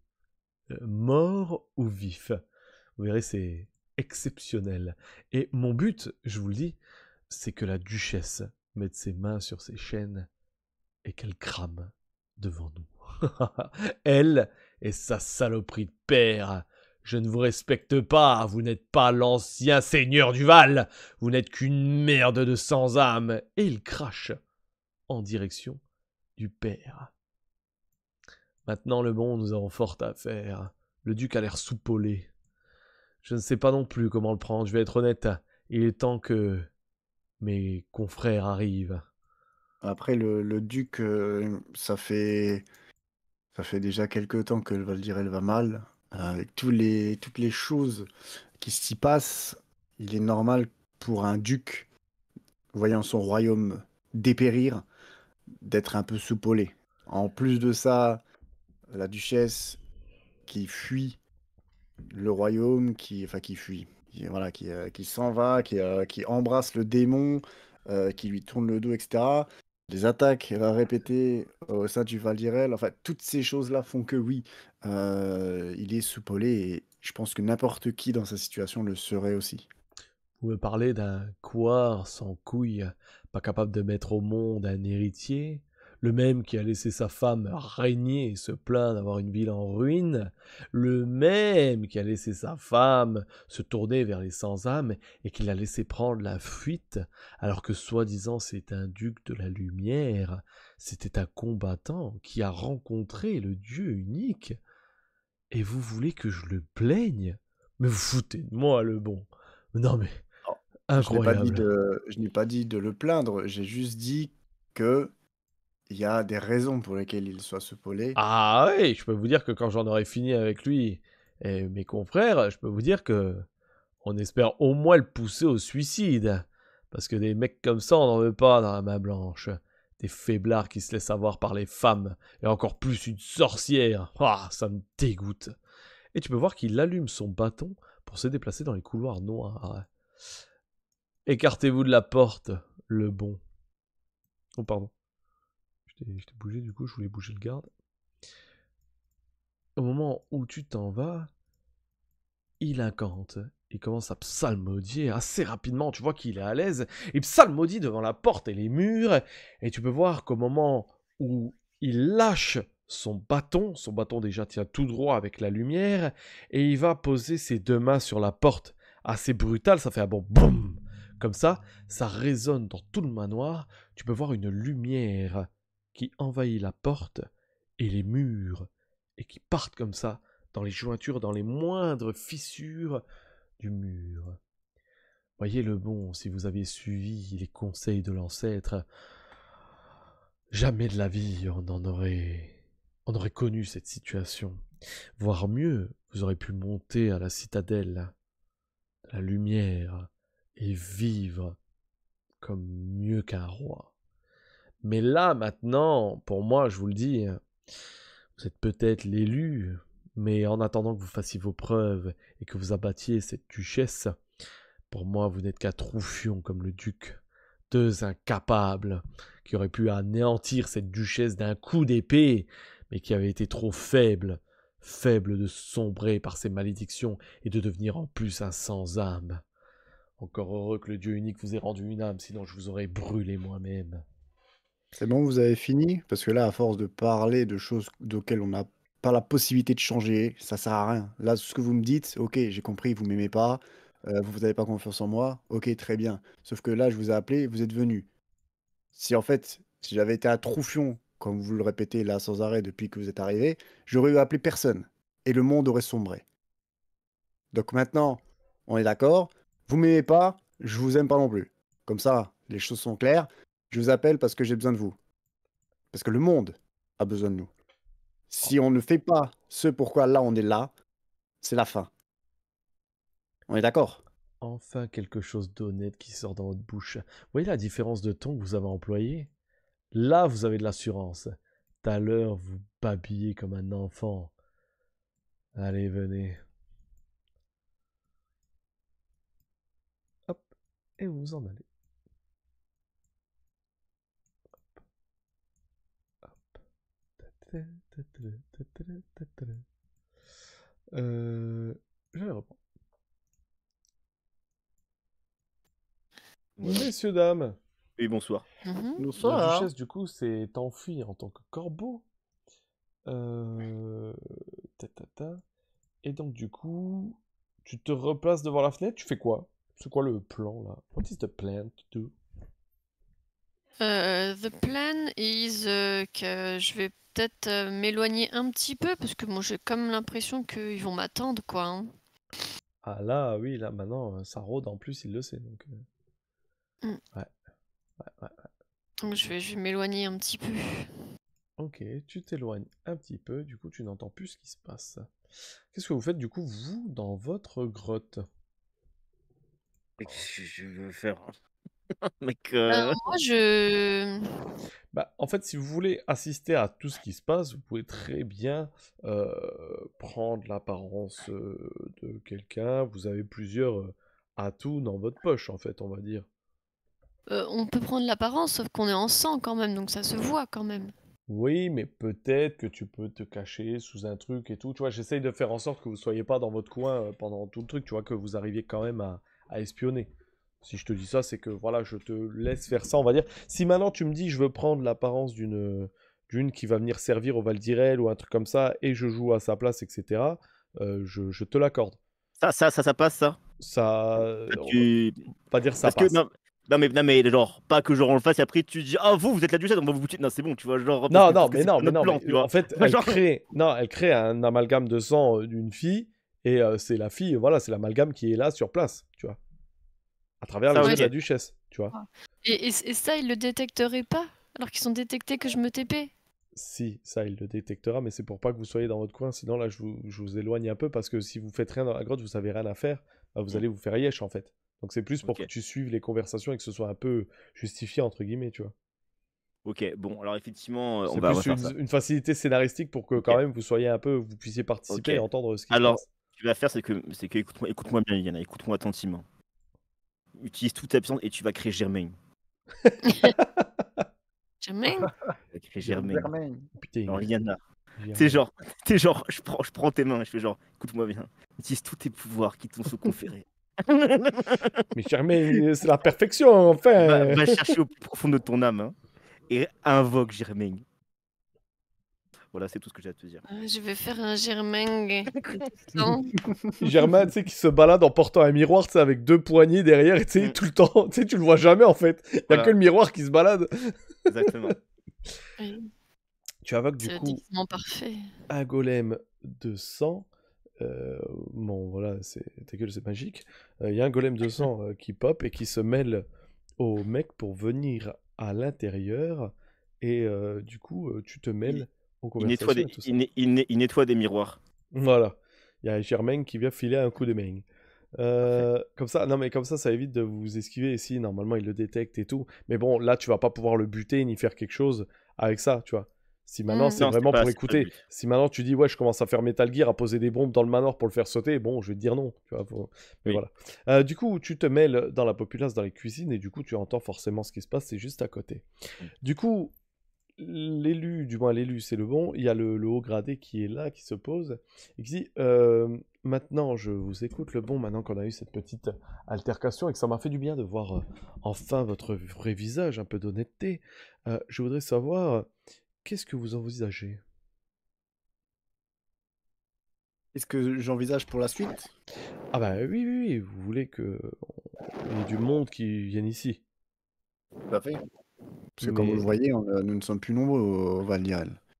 Euh, mort ou vif. Vous verrez, c'est exceptionnel. Et mon but, je vous le dis, c'est que la duchesse mettre ses mains sur ses chaînes et qu'elle crame devant nous. elle et sa saloperie de père. Je ne vous respecte pas, vous n'êtes pas l'ancien seigneur du Val, vous n'êtes qu'une merde de sans âme. Et il crache en direction du père. Maintenant, le bon, nous avons fort à faire. Le duc a l'air soupolé. Je ne sais pas non plus comment le prendre, je vais être honnête. Il est temps que mes confrères arrivent. Après, le, duc, euh, ça fait ça fait déjà quelque temps qu'elle va le elle va mal. Avec les, toutes les choses qui s'y passent, il est normal pour un duc, voyant son royaume dépérir, d'être un peu soupolé. En plus de ça, la duchesse qui fuit le royaume, qui, enfin qui fuit, qui, voilà, euh, qui, s'en va, qui, euh, embrasse le démon, euh, qui lui tourne le dos, etc. Les attaques répétées au sein du Valdirel, enfin, toutes ces choses-là font que oui, il est soupolé et je pense que n'importe qui dans sa situation le serait aussi. Vous me parlez d'un couard sans couille, pas capable de mettre au monde un héritier le même qui a laissé sa femme régner et se plaindre d'avoir une ville en ruine, le même qui a laissé sa femme se tourner vers les sans-âmes et qui l'a laissé prendre la fuite, alors que soi-disant c'est un duc de la lumière, c'était un combattant qui a rencontré le Dieu unique. Et vous voulez que je le plaigne Mais vous foutez de moi, le bon. Non mais... Oh, incroyable. Je n'ai pas dit de le plaindre, j'ai juste dit que il y a des raisons pour lesquelles il soit sepolé. Ah oui, je peux vous dire que quand j'en aurai fini avec lui et mes confrères, je peux vous dire que on espère au moins le pousser au suicide. Parce que des mecs comme ça, on n'en veut pas dans la main blanche. Des faiblards qui se laissent avoir par les femmes, et encore plus une sorcière. Ah, ça me dégoûte. Et tu peux voir qu'il allume son bâton pour se déplacer dans les couloirs noirs. Écartez-vous de la porte, le bon. Oh, pardon. Je t'ai bougé, du coup, je voulais bouger le garde. Au moment où tu t'en vas, il incante. Il commence à psalmodier assez rapidement. Tu vois qu'il est à l'aise. Il psalmodie devant la porte et les murs. Et tu peux voir qu'au moment où il lâche son bâton, son bâton déjà tient tout droit avec la lumière, et il va poser ses deux mains sur la porte. Assez brutal, ça fait un bon boum. Comme ça, ça résonne dans tout le manoir. Tu peux voir une lumière qui envahit la porte et les murs, et qui partent comme ça dans les jointures, dans les moindres fissures du mur. Voyez le bon, si vous aviez suivi les conseils de l'ancêtre, jamais de la vie on en aurait on aurait connu cette situation. Voire mieux, vous aurez pu monter à la citadelle, la lumière, et vivre comme mieux qu'un roi. Mais là, maintenant, pour moi, je vous le dis, hein, vous êtes peut-être l'élu, mais en attendant que vous fassiez vos preuves et que vous abattiez cette duchesse, pour moi, vous n'êtes qu'un troufion comme le duc. Deux incapables qui auraient pu anéantir cette duchesse d'un coup d'épée, mais qui avait été trop faible, faible de sombrer par ses malédictions et de devenir en plus un sans-âme. Encore heureux que le Dieu unique vous ait rendu une âme, sinon je vous aurais brûlé moi-même. C'est bon, vous avez fini Parce que là, à force de parler de choses auxquelles on n'a pas la possibilité de changer, ça sert à rien. Là, ce que vous me dites, ok, j'ai compris, vous m'aimez pas, euh, vous n'avez pas confiance en moi, ok, très bien. Sauf que là, je vous ai appelé, vous êtes venu. Si en fait, si j'avais été à Troufion, comme vous le répétez là sans arrêt depuis que vous êtes arrivé, j'aurais appelé personne et le monde aurait sombré. Donc maintenant, on est d'accord, vous m'aimez pas, je vous aime pas non plus. Comme ça, les choses sont claires. Je vous appelle parce que j'ai besoin de vous. Parce que le monde a besoin de nous. Si on ne fait pas ce pourquoi là on est là, c'est la fin. On est d'accord Enfin quelque chose d'honnête qui sort dans votre bouche. Vous voyez la différence de ton que vous avez employé Là, vous avez de l'assurance. Tout à l'heure, vous babillez comme un enfant. Allez, venez. Hop, et vous en allez. Euh, je vais reprendre. Messieurs, dames. Et bonsoir. Mhm. Bonsoir. La duchesse, du coup, c'est enfuie en tant que corbeau. Euh, Et donc, du coup, tu te replaces devant la fenêtre. Tu fais quoi C'est quoi le plan, là What is the plan to do euh, the plan is que je vais peut-être euh, m'éloigner un petit peu parce que moi j'ai comme l'impression qu'ils vont m'attendre quoi. Hein. Ah là, oui, là, maintenant, euh, ça rôde en plus, il le sait. Donc, euh. mm. ouais. Ouais, ouais, ouais. Donc, Je vais, je m'éloigner un petit peu. Ok, tu t'éloignes un petit peu, du coup, tu n'entends plus ce qui se passe. Qu'est-ce que vous faites, du coup, vous, dans votre grotte je veux faire Euh, moi, je. Bah, en fait, si vous voulez assister à tout ce qui se passe, vous pouvez très bien euh, prendre l'apparence euh, de quelqu'un. Vous avez plusieurs atouts dans votre poche, en fait, on va dire. on peut prendre l'apparence, sauf qu'on est en sang quand même, donc ça se voit quand même. Oui, mais peut-être que tu peux te cacher sous un truc et tout. Tu vois, j'essaye de faire en sorte que vous ne soyez pas dans votre coin pendant tout le truc, tu vois, que vous arriviez quand même à, à espionner. Si je te dis ça, c'est que voilà, je te laisse faire ça, on va dire. Si maintenant tu me dis, je veux prendre l'apparence d'une d'une qui va venir servir au Val d'Irel ou un truc comme ça, et je joue à sa place, etc., euh, je, te l'accorde. Ça, ça, ça, ça passe, ça Ça. Euh, tu... Pas dire ça Parce passe. Que, non... mais, non mais genre, pas que genre on le fasse et après tu dis Ah vous, vous êtes la duchesse, on va vous Non, c'est bon, tu vois, genre. Non, non, mais non, mais non, en fait, elle, crée, non, elle crée un amalgame de sang euh, d'une fille et c'est la fille, voilà, c'est l'amalgame qui est là sur place, tu vois à travers la duchesse, tu vois. Ah. Et, ça, il le détecteraient pas alors qu'ils sont détectés que je me TP Si, ça, il le détectera, mais c'est pour pas que vous soyez dans votre coin. Sinon, là, je vous, éloigne un peu parce que si vous faites rien dans la grotte, vous savez rien à faire, bah, vous mm. allez vous faire yesh en fait. Donc c'est plus pour que tu suives les conversations et que ce soit un peu justifié entre guillemets, tu vois. Ok, bon, alors effectivement, euh, on plus une, facilité scénaristique pour que quand même vous soyez un peu, vous puissiez participer et entendre ce qui se passe. Alors, ce que tu vas faire, c'est que, c'est que écoute-moi, écoute-moi bien, Yana, écoute-moi attentivement utilise toute ta puissance et tu vas créer Germain. Germain Tu vas créer Germain. Putain. C'est genre, genre je, prends, je prends tes mains, je fais genre, écoute-moi bien, utilise tous tes pouvoirs qui t'ont sous conféré. Mais Germain, c'est la perfection, enfin Va, chercher au plus profond de ton âme hein, et invoque Germain. Voilà, c'est tout ce que j'ai à te dire. Ah, je vais faire un Germain. Germain, tu sais, qui se balade en portant un miroir, tu avec deux poignées derrière, tu mm. tout le temps, tu sais, tu le vois jamais en fait. Il y a que le miroir qui se balade. Exactement. Tu invoques du coup un golem de sang. Euh, bon, voilà, c'est ta gueule, c'est magique. Euh, il y a un golem de sang euh, qui pop et qui se mêle au mec pour venir à l'intérieur. Et du coup, tu te mêles il nettoie, des, miroirs. Voilà. Il y a Germain qui vient filer un coup de main. Euh, comme ça, non mais comme ça, ça évite de vous esquiver. Ici, normalement il le détecte et tout, mais bon, là tu vas pas pouvoir le buter ni faire quelque chose avec ça, tu vois. Si maintenant mm. c'est vraiment pour écouter, si maintenant tu dis ouais, je commence à faire Metal Gear, à poser des bombes dans le manoir pour le faire sauter, bon, je vais te dire non, Mais voilà. Euh, du coup, tu te mêles dans la populace, dans les cuisines, et du coup, tu entends forcément ce qui se passe, c'est juste à côté. Mm. Du coup, l'élu, du moins l'élu c'est le bon, il y a le, haut gradé qui est là, qui se pose, et qui dit euh, Maintenant je vous écoute, le bon, maintenant qu'on a eu cette petite altercation et que ça m'a fait du bien de voir euh, enfin votre vrai visage, un peu d'honnêteté, euh, je voudrais savoir qu'est-ce que vous envisagez est ce que j'envisage pour la suite Ah ben oui, oui, oui, vous voulez que y ait du monde qui vienne ici. Parfait parce que comme vous le voyez, nous ne sommes plus nombreux au Val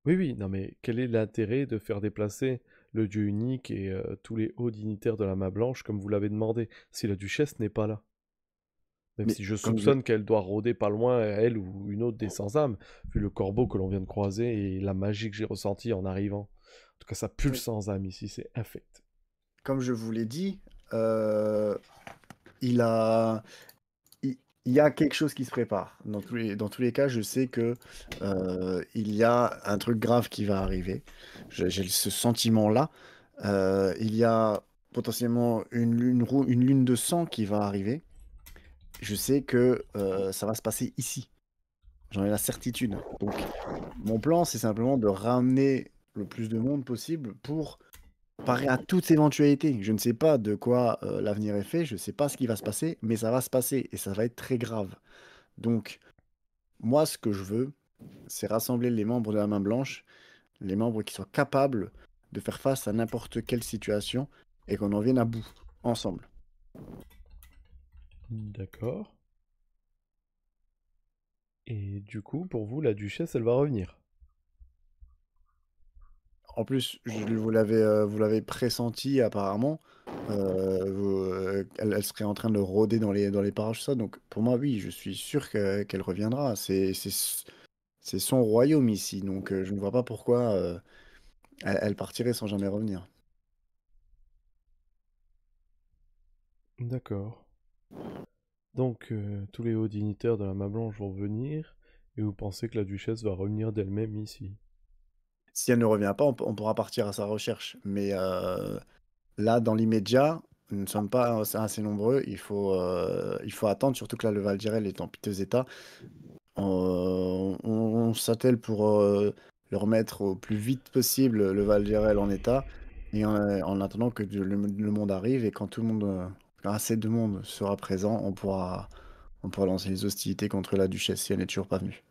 Oui, oui, non mais quel est l'intérêt de faire déplacer le dieu unique et euh, tous les hauts dignitaires de la main blanche comme vous l'avez demandé, si la duchesse n'est pas là Même si je soupçonne qu'elle doit rôder pas loin, elle ou une autre des sans-âmes, vu le corbeau que l'on vient de croiser et la magie que j'ai ressentie en arrivant. En tout cas, ça pue le sans-âme ici, c'est infect. Comme je vous l'ai dit, euh, il a, il y a quelque chose qui se prépare. Dans tous les, cas, je sais que euh, il y a un truc grave qui va arriver. J'ai ce sentiment-là. Euh, il y a potentiellement une lune, de sang qui va arriver. Je sais que euh, ça va se passer ici. J'en ai la certitude. Donc, mon plan, c'est simplement de ramener le plus de monde possible pour Paré à toute éventualité. Je ne sais pas de quoi l'avenir est fait, je ne sais pas ce qui va se passer, mais ça va se passer et ça va être très grave. Donc, moi, ce que je veux, c'est rassembler les membres de la main blanche, les membres qui soient capables de faire face à n'importe quelle situation et qu'on en vienne à bout, ensemble. D'accord. Et du coup, pour vous, la duchesse, elle va revenir en plus, je, mmh vous l'avez euh, vous l'avez pressenti apparemment. Euh, euh, elle, serait en train de rôder dans les dans les parages ça. Donc pour moi, oui, je suis sûr qu'elle reviendra. C'est c'est son royaume ici. Donc je ne vois pas pourquoi elle, partirait sans jamais revenir. D'accord. Donc tous les hauts dignitaires de la main blanche vont venir et vous pensez que la duchesse va revenir d'elle-même ici. Si elle ne revient pas, on, pourra partir à sa recherche. Mais euh, là, dans l'immédiat, nous ne sommes pas assez nombreux. Euh, il faut, attendre, surtout que là, le Val d'Irel est en piteux état. On, s'attelle pour euh, le remettre au plus vite possible, le Val d'Irel en état, et en, attendant que le, monde arrive. Et quand tout le monde, assez de monde sera présent, on pourra, on pourra lancer les hostilités contre la duchesse si elle n'est toujours pas venue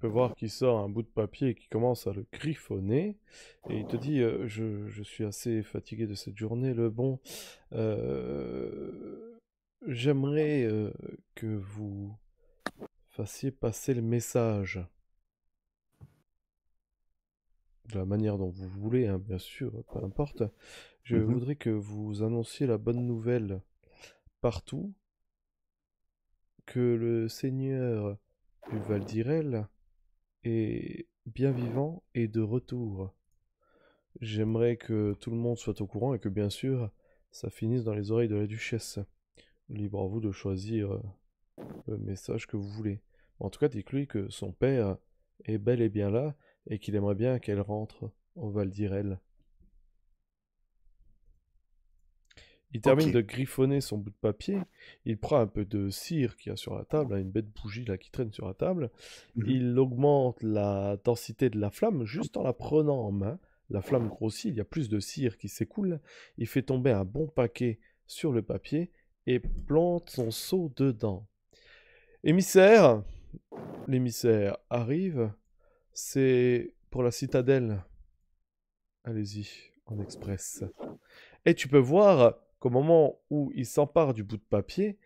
peux voir qu'il sort un bout de papier et qu'il commence à le griffonner. Et il te dit euh, je, suis assez fatigué de cette journée, le bon. Euh, j'aimerais euh, que vous fassiez passer le message. De la manière dont vous voulez, hein, bien sûr, peu importe. Je mhm. voudrais que vous annonciez la bonne nouvelle partout que le seigneur du Val et bien vivant et de retour. J'aimerais que tout le monde soit au courant et que bien sûr ça finisse dans les oreilles de la duchesse. Libre à vous de choisir euh, le message que vous voulez. En tout cas, dites-lui que son père est bel et bien là et qu'il aimerait bien qu'elle rentre au Val elle. Il termine de griffonner son bout de papier. Il prend un peu de cire qu'il y a sur la table, hein, une bête bougie là qui traîne sur la table. Mhm. Il augmente la densité de la flamme juste en la prenant en main. La flamme grossit, il y a plus de cire qui s'écoule. Il fait tomber un bon paquet sur le papier et plante son seau dedans. Émissaire L'émissaire arrive. C'est pour la citadelle. Allez-y, en express. Et tu peux voir qu'au moment où il s'empare du bout de papier,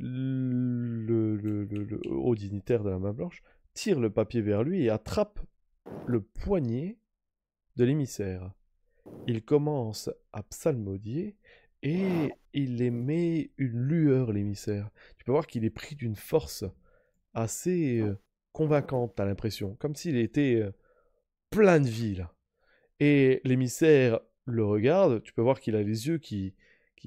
le, le, haut dignitaire de la main blanche tire le papier vers lui et attrape le poignet de l'émissaire. Il commence à psalmodier et il émet une lueur, l'émissaire. Tu peux voir qu'il est pris d'une force assez euh, convaincante, à l'impression, comme s'il était euh, plein de vie là. Et l'émissaire le regarde, tu peux voir qu'il a les yeux qui,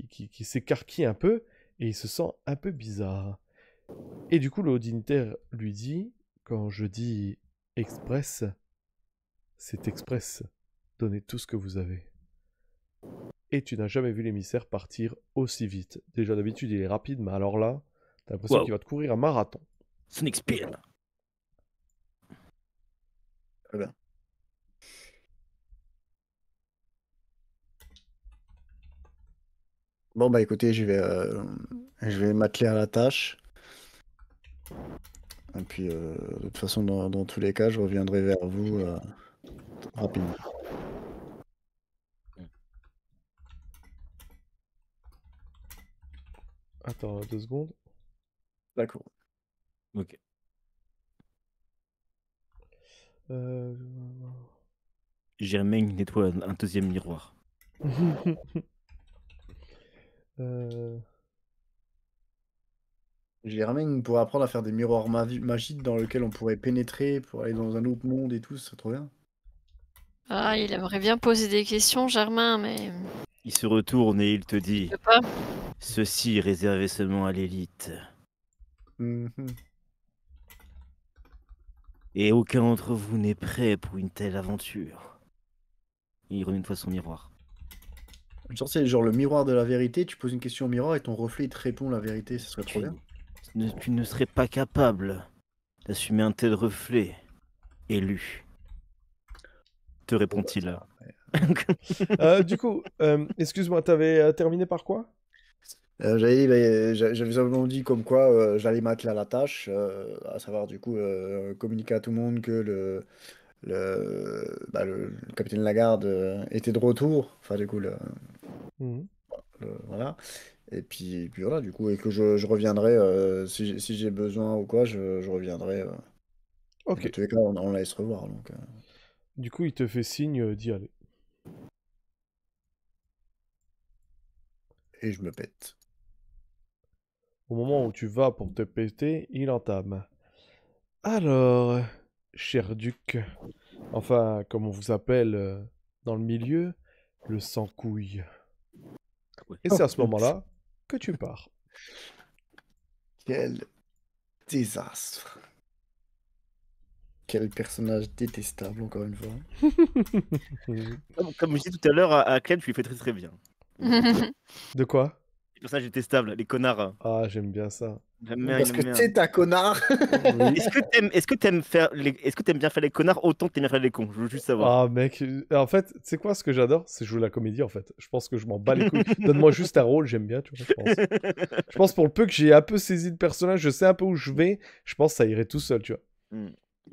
qui, qui, s'écarquille un peu et il se sent un peu bizarre. Et du coup, le dignitaire lui dit Quand je dis express, c'est express. Donnez tout ce que vous avez. Et tu n'as jamais vu l'émissaire partir aussi vite. Déjà d'habitude, il est rapide, mais alors là, t'as l'impression qu'il va te courir un marathon. Bon, bah écoutez, je vais, euh, je vais m'atteler à la tâche. Et puis, euh, de toute façon, dans, tous les cas, je reviendrai vers vous euh, rapidement. Attends deux secondes. D'accord. Ok. Euh... Germaine nettoie un deuxième miroir. Euh. Germain apprendre à faire des miroirs magiques dans lesquels on pourrait pénétrer pour aller dans un autre monde et tout, ça trop bien. Ah, il aimerait bien poser des questions, Germain, mais. Il se retourne et il te dit Ceci est réservé seulement à l'élite. Mhm. Et aucun d'entre vous n'est prêt pour une telle aventure. Il remet une fois son miroir. Genre, c'est genre le miroir de la vérité, tu poses une question au miroir et ton reflet te répond la vérité, ce serait trop bien. tu ne serais pas capable d'assumer un tel reflet, élu. Te répond-il. Euh, du coup, euh, excuse-moi, t'avais euh, terminé par quoi bah, j'avais simplement dit comme quoi j'allais m'atteler à la tâche, à savoir du coup communiquer à tout le monde que le, le, bah, le capitaine Lagarde était de retour, enfin du coup le, Mmh. Euh, voilà. Et puis, puis voilà, du coup, et que je, reviendrai euh, si j'ai besoin ou quoi, je, reviendrai. Euh. Ok. on, laisse revoir. Donc, Du coup, il te fait signe d'y aller. Et je me pète. Au moment où tu vas pour te péter, il entame. Alors, cher duc, enfin, comme on vous appelle dans le milieu, le sang couille et c'est à ce moment-là que tu pars. Quel désastre. Quel personnage détestable, encore une fois. comme, je disais tout à l'heure, à, Ken, tu lui fais très très bien. De quoi c'est pour ça j'étais stable, les connards. Ah, j'aime bien ça. Parce que t'es un connard. Est-ce que t'aimes, est-ce que faire, les... est-ce que aimes bien faire les connards autant que t'aimes bien faire les cons Je veux juste savoir. Ah mec, euh, en fait, tu sais quoi Ce que j'adore, c'est jouer la comédie en fait. Je pense que je m'en bats les couilles. Donne-moi juste un rôle, j'aime bien, tu vois. Je pense. je pense pour le peu que j'ai un peu saisi le personnage, je sais un peu où je vais. Je pense que ça irait tout seul, tu vois. Hmm.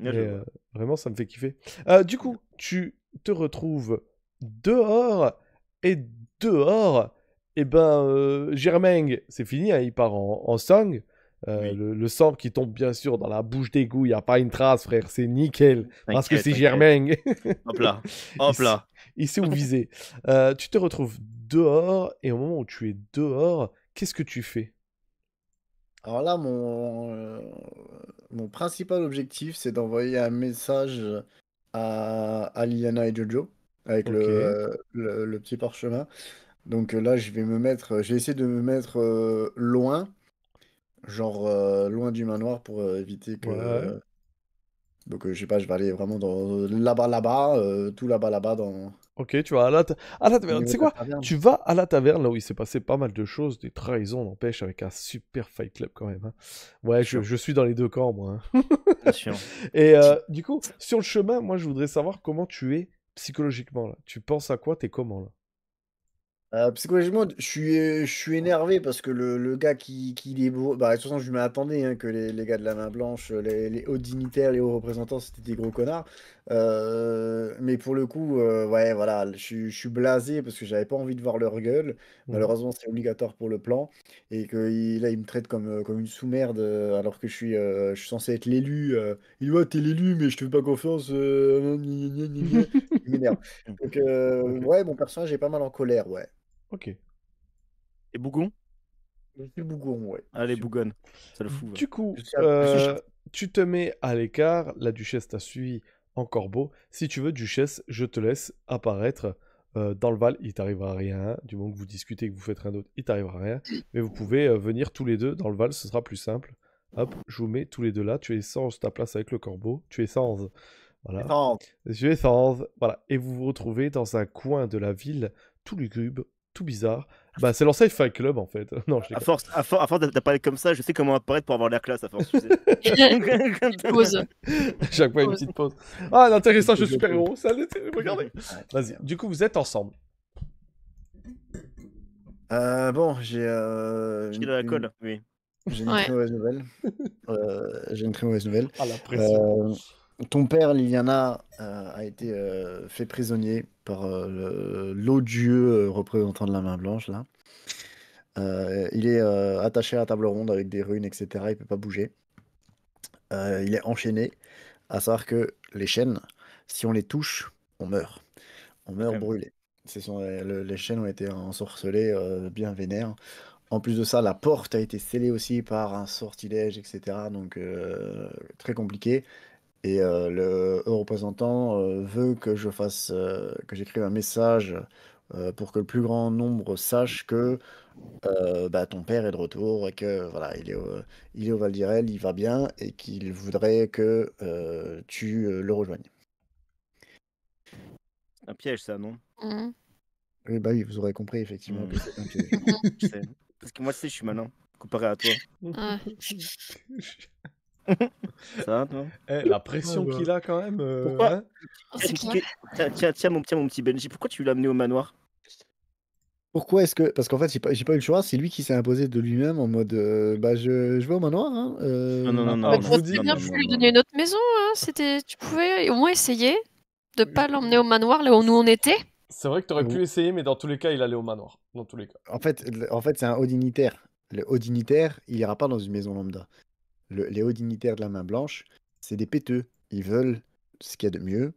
Euh, vraiment, ça me fait kiffer. Euh, du coup, tu te retrouves dehors et dehors eh ben, euh, Germain, c'est fini, hein, il part en, sang. Euh, le, sang qui tombe bien sûr dans la bouche d'égout, il n'y a pas une trace, frère, c'est nickel. Parce que c'est Germain. Hop là, hop là. Il sait où viser. Euh, tu te retrouves dehors, et au moment où tu es dehors, qu'est-ce que tu fais Alors là, mon, mon principal objectif, c'est d'envoyer un message à, à et Jojo avec le, le, petit parchemin donc euh, là, je vais me mettre, euh, j'ai essayé de me mettre euh, loin, genre loin du manoir pour éviter que. donc je sais pas, je vais aller vraiment dans là-bas, là-bas, tout là-bas, là-bas dans. Ok, tu vas à la, la taverne. Tu sais quoi Tu vas à la taverne là où il s'est passé pas mal de choses, des trahisons, n'empêche, avec un super fight club quand même. Hein. Ouais, je, je, suis dans les deux camps, moi. Hein. Et du coup, sur le chemin, moi, je voudrais savoir comment tu es psychologiquement là. Tu penses à quoi T'es comment là euh, psychologiquement, je suis, euh, je suis énervé parce que le, gars qui, qui est Bah, de toute façon, je m'attendais hein, que les, les, gars de la main blanche, euh, les, hauts dignitaires, les hauts représentants, c'était des gros connards. mais pour le coup, ouais, voilà, je, suis blasé parce que j'avais pas envie de voir leur gueule. Mmh. Malheureusement, c'est obligatoire pour le plan. Et que là, ils me traite comme, comme une sous-merde alors que je suis, je suis censé être l'élu. il voit t'es l'élu, mais je te fais pas confiance. il m'énerve. Donc, ouais, mon personnage est pas mal en colère, ouais. Ok. Et Bougon ah, mmh, Je suis Bougon, ouais. Allez, Bougon. Ça le fout. Du euh, coup, tu te mets à l'écart. La duchesse t'a suivi en corbeau. Si tu veux, duchesse, je te laisse apparaître. Euh, dans le Val, il t'arrivera rien. Du moment que vous discutez, que vous faites rien d'autre, il t'arrivera rien. Mais vous pouvez euh, venir tous les deux dans le Val, ce sera plus simple. Hop, je vous mets tous les deux là. Tu es sans ta place avec le corbeau. Tu es sans. Voilà. Je es sans. Voilà. Et vous vous retrouvez dans un coin de la ville, tout lugubre, tout bizarre. Bah, c'est l'ancien Fight Club en fait. Non, je à, force, à, for à force d'apparaître comme ça, je sais comment apparaître pour avoir l'air classe à force. Une sais. pause. Chaque fois une petite pause. Ah, l'intéressant, je suis super héros. Salut, regardez. Vas-y. Du coup, vous êtes ensemble. Euh, bon, j'ai. Euh, j'ai de la colle, oui. J'ai une, très mauvaise nouvelle. j'ai ah, une très mauvaise nouvelle. la euh, ton père, Liliana, euh, a été fait prisonnier par euh, l'odieux euh, représentant de la main blanche là. Euh, il est attaché à la table ronde avec des runes, etc. Il ne peut pas bouger. il est enchaîné. À savoir que les chaînes, si on les touche, on meurt. On meurt brûlé. les, chaînes ont été ensorcelées, bien vénères. En plus de ça, la porte a été scellée aussi par un sortilège, etc. Donc très compliqué. Et euh, le représentant euh, veut que je fasse, euh, que j'écrive un message pour que le plus grand nombre sache que bah, ton père est de retour et que voilà, il est au, il est au Val d'Irel, il va bien et qu'il voudrait que tu le rejoignes. Un piège, ça, non mmh. Oui, bah vous aurez compris effectivement mmh. que c'est Parce que moi, si je suis malin comparé à toi. Eh, la pression ah, bah. qu'il a quand même. Euh, hein. oh, tiens, mon, mon petit Benji, pourquoi tu l'as amené au manoir Pourquoi est-ce que. Parce qu'en fait, j'ai pas, pas eu le choix, c'est lui qui s'est imposé de lui-même en mode euh, bah, je, vais au manoir. Hein, euh. Non, non, non, non. bien bah, lui donner une autre maison, hein, c'était, tu pouvais au moins essayer de pas l'emmener au manoir là où nous on était. C'est vrai que tu aurais pu essayer, mais dans tous les cas, il allait au manoir. Dans tous les cas. En fait, en fait c'est un haut dignitaire. Le haut dignitaire, il ira pas dans une maison lambda les hauts dignitaires de la main blanche, c'est des péteux. Ils veulent ce qu'il y a de mieux.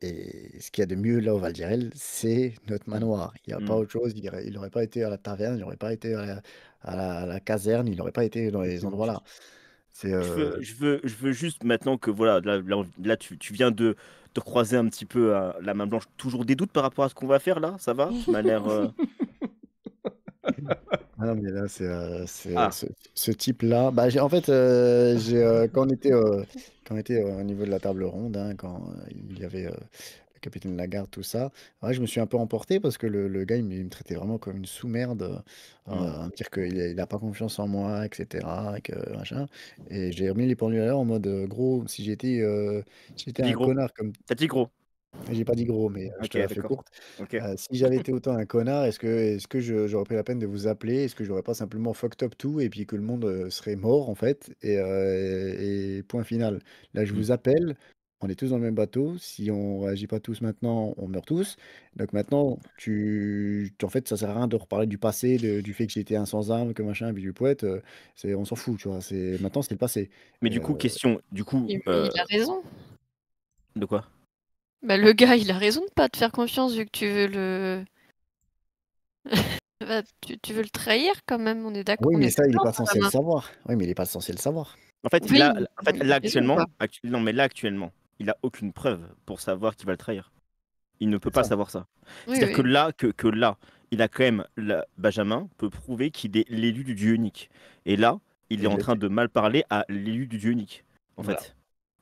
Et ce qu'il y a de mieux là au Val d'Irel, c'est notre manoir. Il n'y a pas mmh. autre chose. Il n'aurait pas été à la taverne, il n'aurait pas été à la, caserne, il n'aurait pas été dans les endroits là. Euh, je, veux, je, veux, juste maintenant que voilà, là, tu, viens de, te croiser un petit peu à euh, la main blanche. Toujours des doutes par rapport à ce qu'on va faire là Ça va ça m'a l'air. Ah non, mais là, c'est euh, euh, ah. ce, type-là. Bah, en fait, euh, quand on était, quand était au niveau de la table ronde, hein, quand il y avait le capitaine Lagarde, tout ça, je me suis un peu emporté parce que le, gars, il me, traitait vraiment comme une sous-merde, mmh. dire qu'il n'a pas confiance en moi, etc. Et j'ai remis les pendules à l'heure en mode, gros, si j'étais un connard comme, T'as dit gros. J'ai pas dit gros, mais euh, je te courte. Euh, si j'avais été autant un connard, est-ce que, est-ce que j'aurais pris la peine de vous appeler? Est-ce que j'aurais pas simplement fucked up tout et puis que le monde euh, serait mort en fait? Et, point final. Là, je mmh. vous appelle. On est tous dans le même bateau. Si on réagit pas tous maintenant, on meurt tous. Donc maintenant, tu, en fait, ça sert à rien de reparler du passé, du fait que j'étais un sans âme, que machin, puis du poète. c'est, on s'en fout, tu vois. C'est maintenant, c'est le passé. Mais du coup, question, du coup, il a raison. de quoi bah, le gars, il a raison de ne pas te faire confiance vu que tu veux le. Bah, tu, veux le trahir quand même, on est d'accord. Oui, mais ça, il est pas censé le savoir. Oui, mais il pas censé le savoir. En fait, là, actuellement, mais là, actuellement, il n'a aucune preuve pour savoir qu'il va le trahir. Il ne peut pas savoir ça. C'est-à-dire que là, que, là, il a quand même. Benjamin peut prouver qu'il est l'élu du Dieu unique. Et là, il est en train de mal parler à l'élu du Dieu unique, en fait.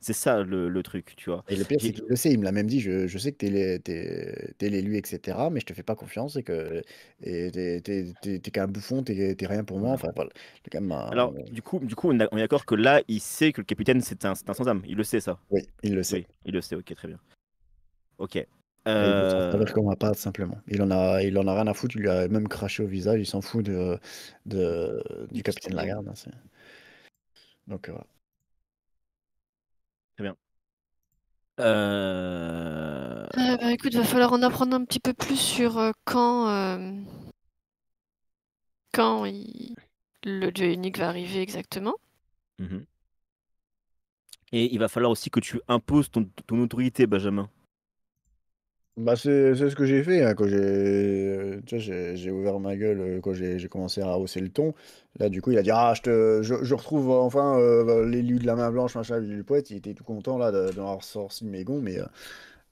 C'est ça le, truc, tu vois. Et le pire, c'est qu'il Il me l'a même dit je, sais que t'es l'élu, etc. Mais je te fais pas confiance et que t'es qu'un bouffon, t'es rien pour moi. Enfin, Alors, du coup, du coup on, est d'accord que là, il sait que le capitaine, c'est un, un sans-âme. Il le sait, ça. Oui, il le sait. il le sait, ok, très bien. Ok. Euh... Il va pas simplement. Il en a, il en a rien à foutre. Il lui a même craché au visage. Il s'en fout de, du capitaine Lagarde. Hein, Donc euh, voilà. Très bien. Euh... Euh, va falloir en apprendre un petit peu plus sur euh, quand, euh, quand le dieu unique va arriver exactement. Mmh Et il va falloir aussi que tu imposes ton, ton autorité, Benjamin. Bah c'est ce que j'ai fait, hein, quand euh, j'ai, j'ai ouvert ma gueule, euh, quand j'ai commencé à hausser le ton. Là, du coup, il a dit: «Ah, je te je je retrouve euh, enfin, l'élu de la main blanche, machin, du poète». Il était tout content là de d'avoir sorti mes gonds, mais,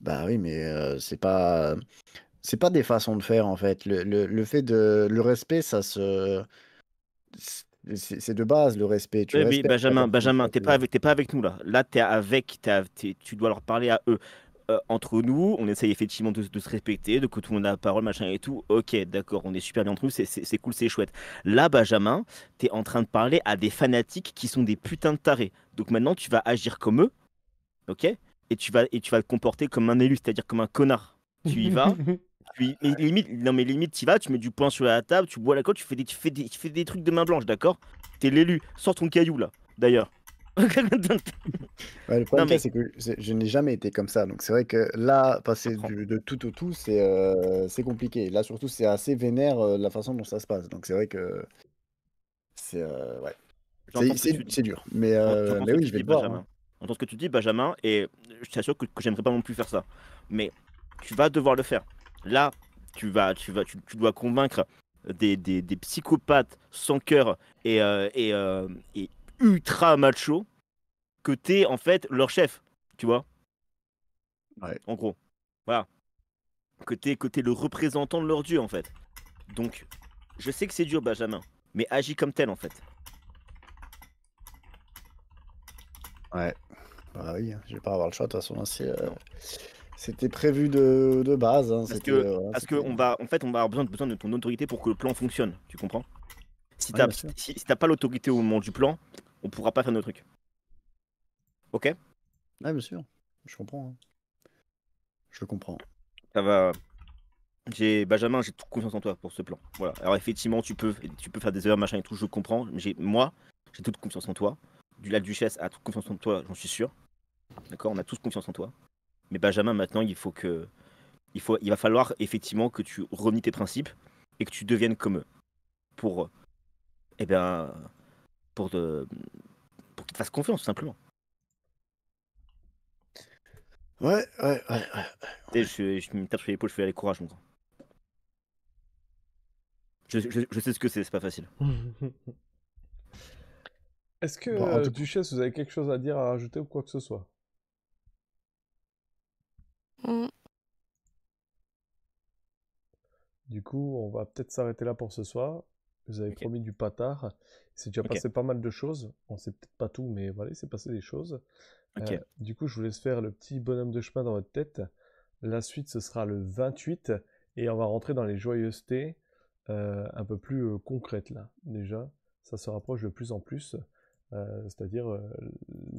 bah, oui, mais, c'est pas, c'est pas des façons de faire en fait. Le le le fait de le respect, ça se c'est de base le respect. Tu Benjamin, Benjamin, tu pas avec pas avec nous là. Là, tu es avec tu dois leur parler à eux. Euh, entre nous, on essaye effectivement de, se respecter, de que tout le monde a la parole, machin et tout. Ok, d'accord, on est super bien entre nous, c'est cool, c'est chouette. Là, Benjamin, t'es en train de parler à des fanatiques qui sont des putains de tarés. Donc maintenant, tu vas agir comme eux, ok et tu, vas, et tu vas te comporter comme un élu, c'est-à-dire comme un connard. Tu y vas, tu limite, non mais limite, tu y vas, tu mets du poing sur la table, tu bois la côte tu fais des, tu fais des trucs de main blanche, d'accord T'es l'élu, sors ton caillou là, d'ailleurs. c'est que je n'ai jamais été comme ça. Donc, c'est vrai que là, passer de tout au tout, c'est euh, c'est compliqué. Là, surtout, c'est assez vénère euh, la façon dont ça se passe. Donc, c'est vrai que. C'est. Euh, c'est dur. Mais, mais oui, je vais voir. Hein. Entends ce que tu dis, Benjamin, et je t'assure que, que j'aimerais pas non plus faire ça. Mais tu vas devoir le faire. Là, tu, vas, tu, vas, tu, dois convaincre des, des, psychopathes sans cœur et, et, et ultra macho que t'es en fait leur chef, tu vois. En gros. Voilà. Que t'es, le représentant de leur dieu en fait. Donc, je sais que c'est dur, Benjamin, mais agis comme tel en fait. Ouais. Bah oui, je vais pas avoir le choix de toute façon. Hein. Euh, c'était prévu de, de base. Hein. Euh, parce que, on va, en fait, on va avoir besoin, de ton autorité pour que le plan fonctionne. Tu comprends Si t'as, pas l'autorité au moment du plan, on pourra pas faire nos trucs. Ok Ouais, bien sûr. Je comprends. Hein. Je comprends. Ça va. J'ai Benjamin, j'ai toute confiance en toi pour ce plan. Voilà. Alors effectivement, tu peux, tu peux faire des erreurs, machin et tout. Je comprends. j'ai- moi, j'ai toute confiance en toi. Du- La duchesse a toute confiance en toi, j'en suis sûr. D'accord, on a tous confiance en toi. Mais Benjamin, maintenant, il faut que, il faut, il va falloir effectivement que tu renies tes principes et que tu deviennes comme eux pour, eh ben, pour de, euh, pour te fassent confiance tout simplement. Ouais, ouais, ouais. ouais. Je, me tape sur l'épaule, je fais aller courage, Je, sais ce que c'est, c'est pas facile. Est-ce que, bon, euh, vous avez quelque chose à dire, à rajouter ou quoi que ce soit hum. Du coup, on va peut-être s'arrêter là pour ce soir. Vous avez promis du patard. C'est déjà passé pas mal de choses. On sait peut-être pas tout, mais voilà, c'est passé des choses. Euh, du coup, je vous laisse faire le petit bonhomme de chemin dans votre tête. La suite, ce sera le 28 et on va rentrer dans les joyeusetés euh, un peu plus euh, concrètes là. Déjà, ça se rapproche de plus en plus. C'est-à-dire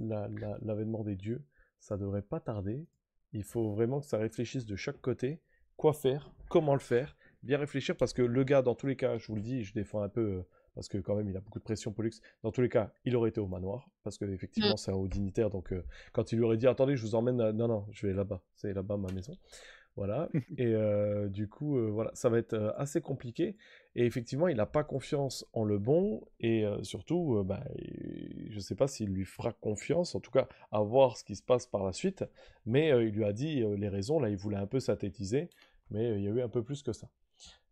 l'avènement des dieux. Ça devrait pas tarder. Il faut vraiment que ça réfléchisse de chaque côté. Quoi faire Comment le faire bien réfléchir parce que le gars, dans tous les cas, je vous le dis, je défends un peu euh, parce que quand même il a beaucoup de pression Pollux. Dans tous les cas, il aurait été au manoir parce que effectivement mm. c'est un haut dignitaire. Donc euh, quand il lui aurait dit attendez, je vous emmène, euh, non non, je vais là-bas, c'est là-bas ma maison. Voilà. Et du coup, voilà, ça va être assez compliqué. Et effectivement, il n'a pas confiance en le bon. Et surtout, bah, je ne sais pas s'il lui fera confiance, en tout cas, à voir ce qui se passe par la suite. Mais il lui a dit les raisons. Là, il voulait un peu synthétiser. Mais il y a eu un peu plus que ça.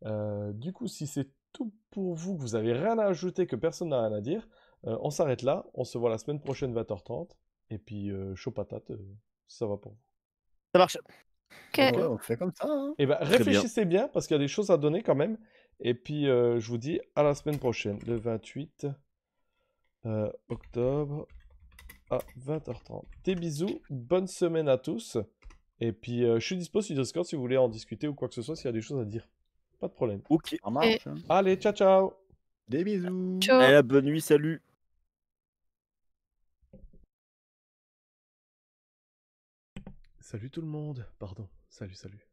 Euh, du coup, si c'est tout pour vous, que vous avez rien à ajouter, que personne n'a rien à dire, euh, on s'arrête là. On se voit la semaine prochaine, 20h30. Et puis, euh, chaud patate, ça va pour vous. Ça marche. OK, on fait comme ça. Et hein. eh ben, réfléchissez bien. parce qu'il y a des choses à donner quand même. Et puis, je vous dis à la semaine prochaine, le 28 octobre à 20h30. Des bisous, bonne semaine à tous. Et puis, je suis dispo sur Discord si vous voulez en discuter ou quoi que ce soit, s'il y a des choses à dire. Pas de problème. Ok. Ça marche. Hein. Allez, ciao, ciao. Des bisous. Ciao. Eh, la bonne nuit, salut. Salut tout le monde. Pardon. Salut, salut.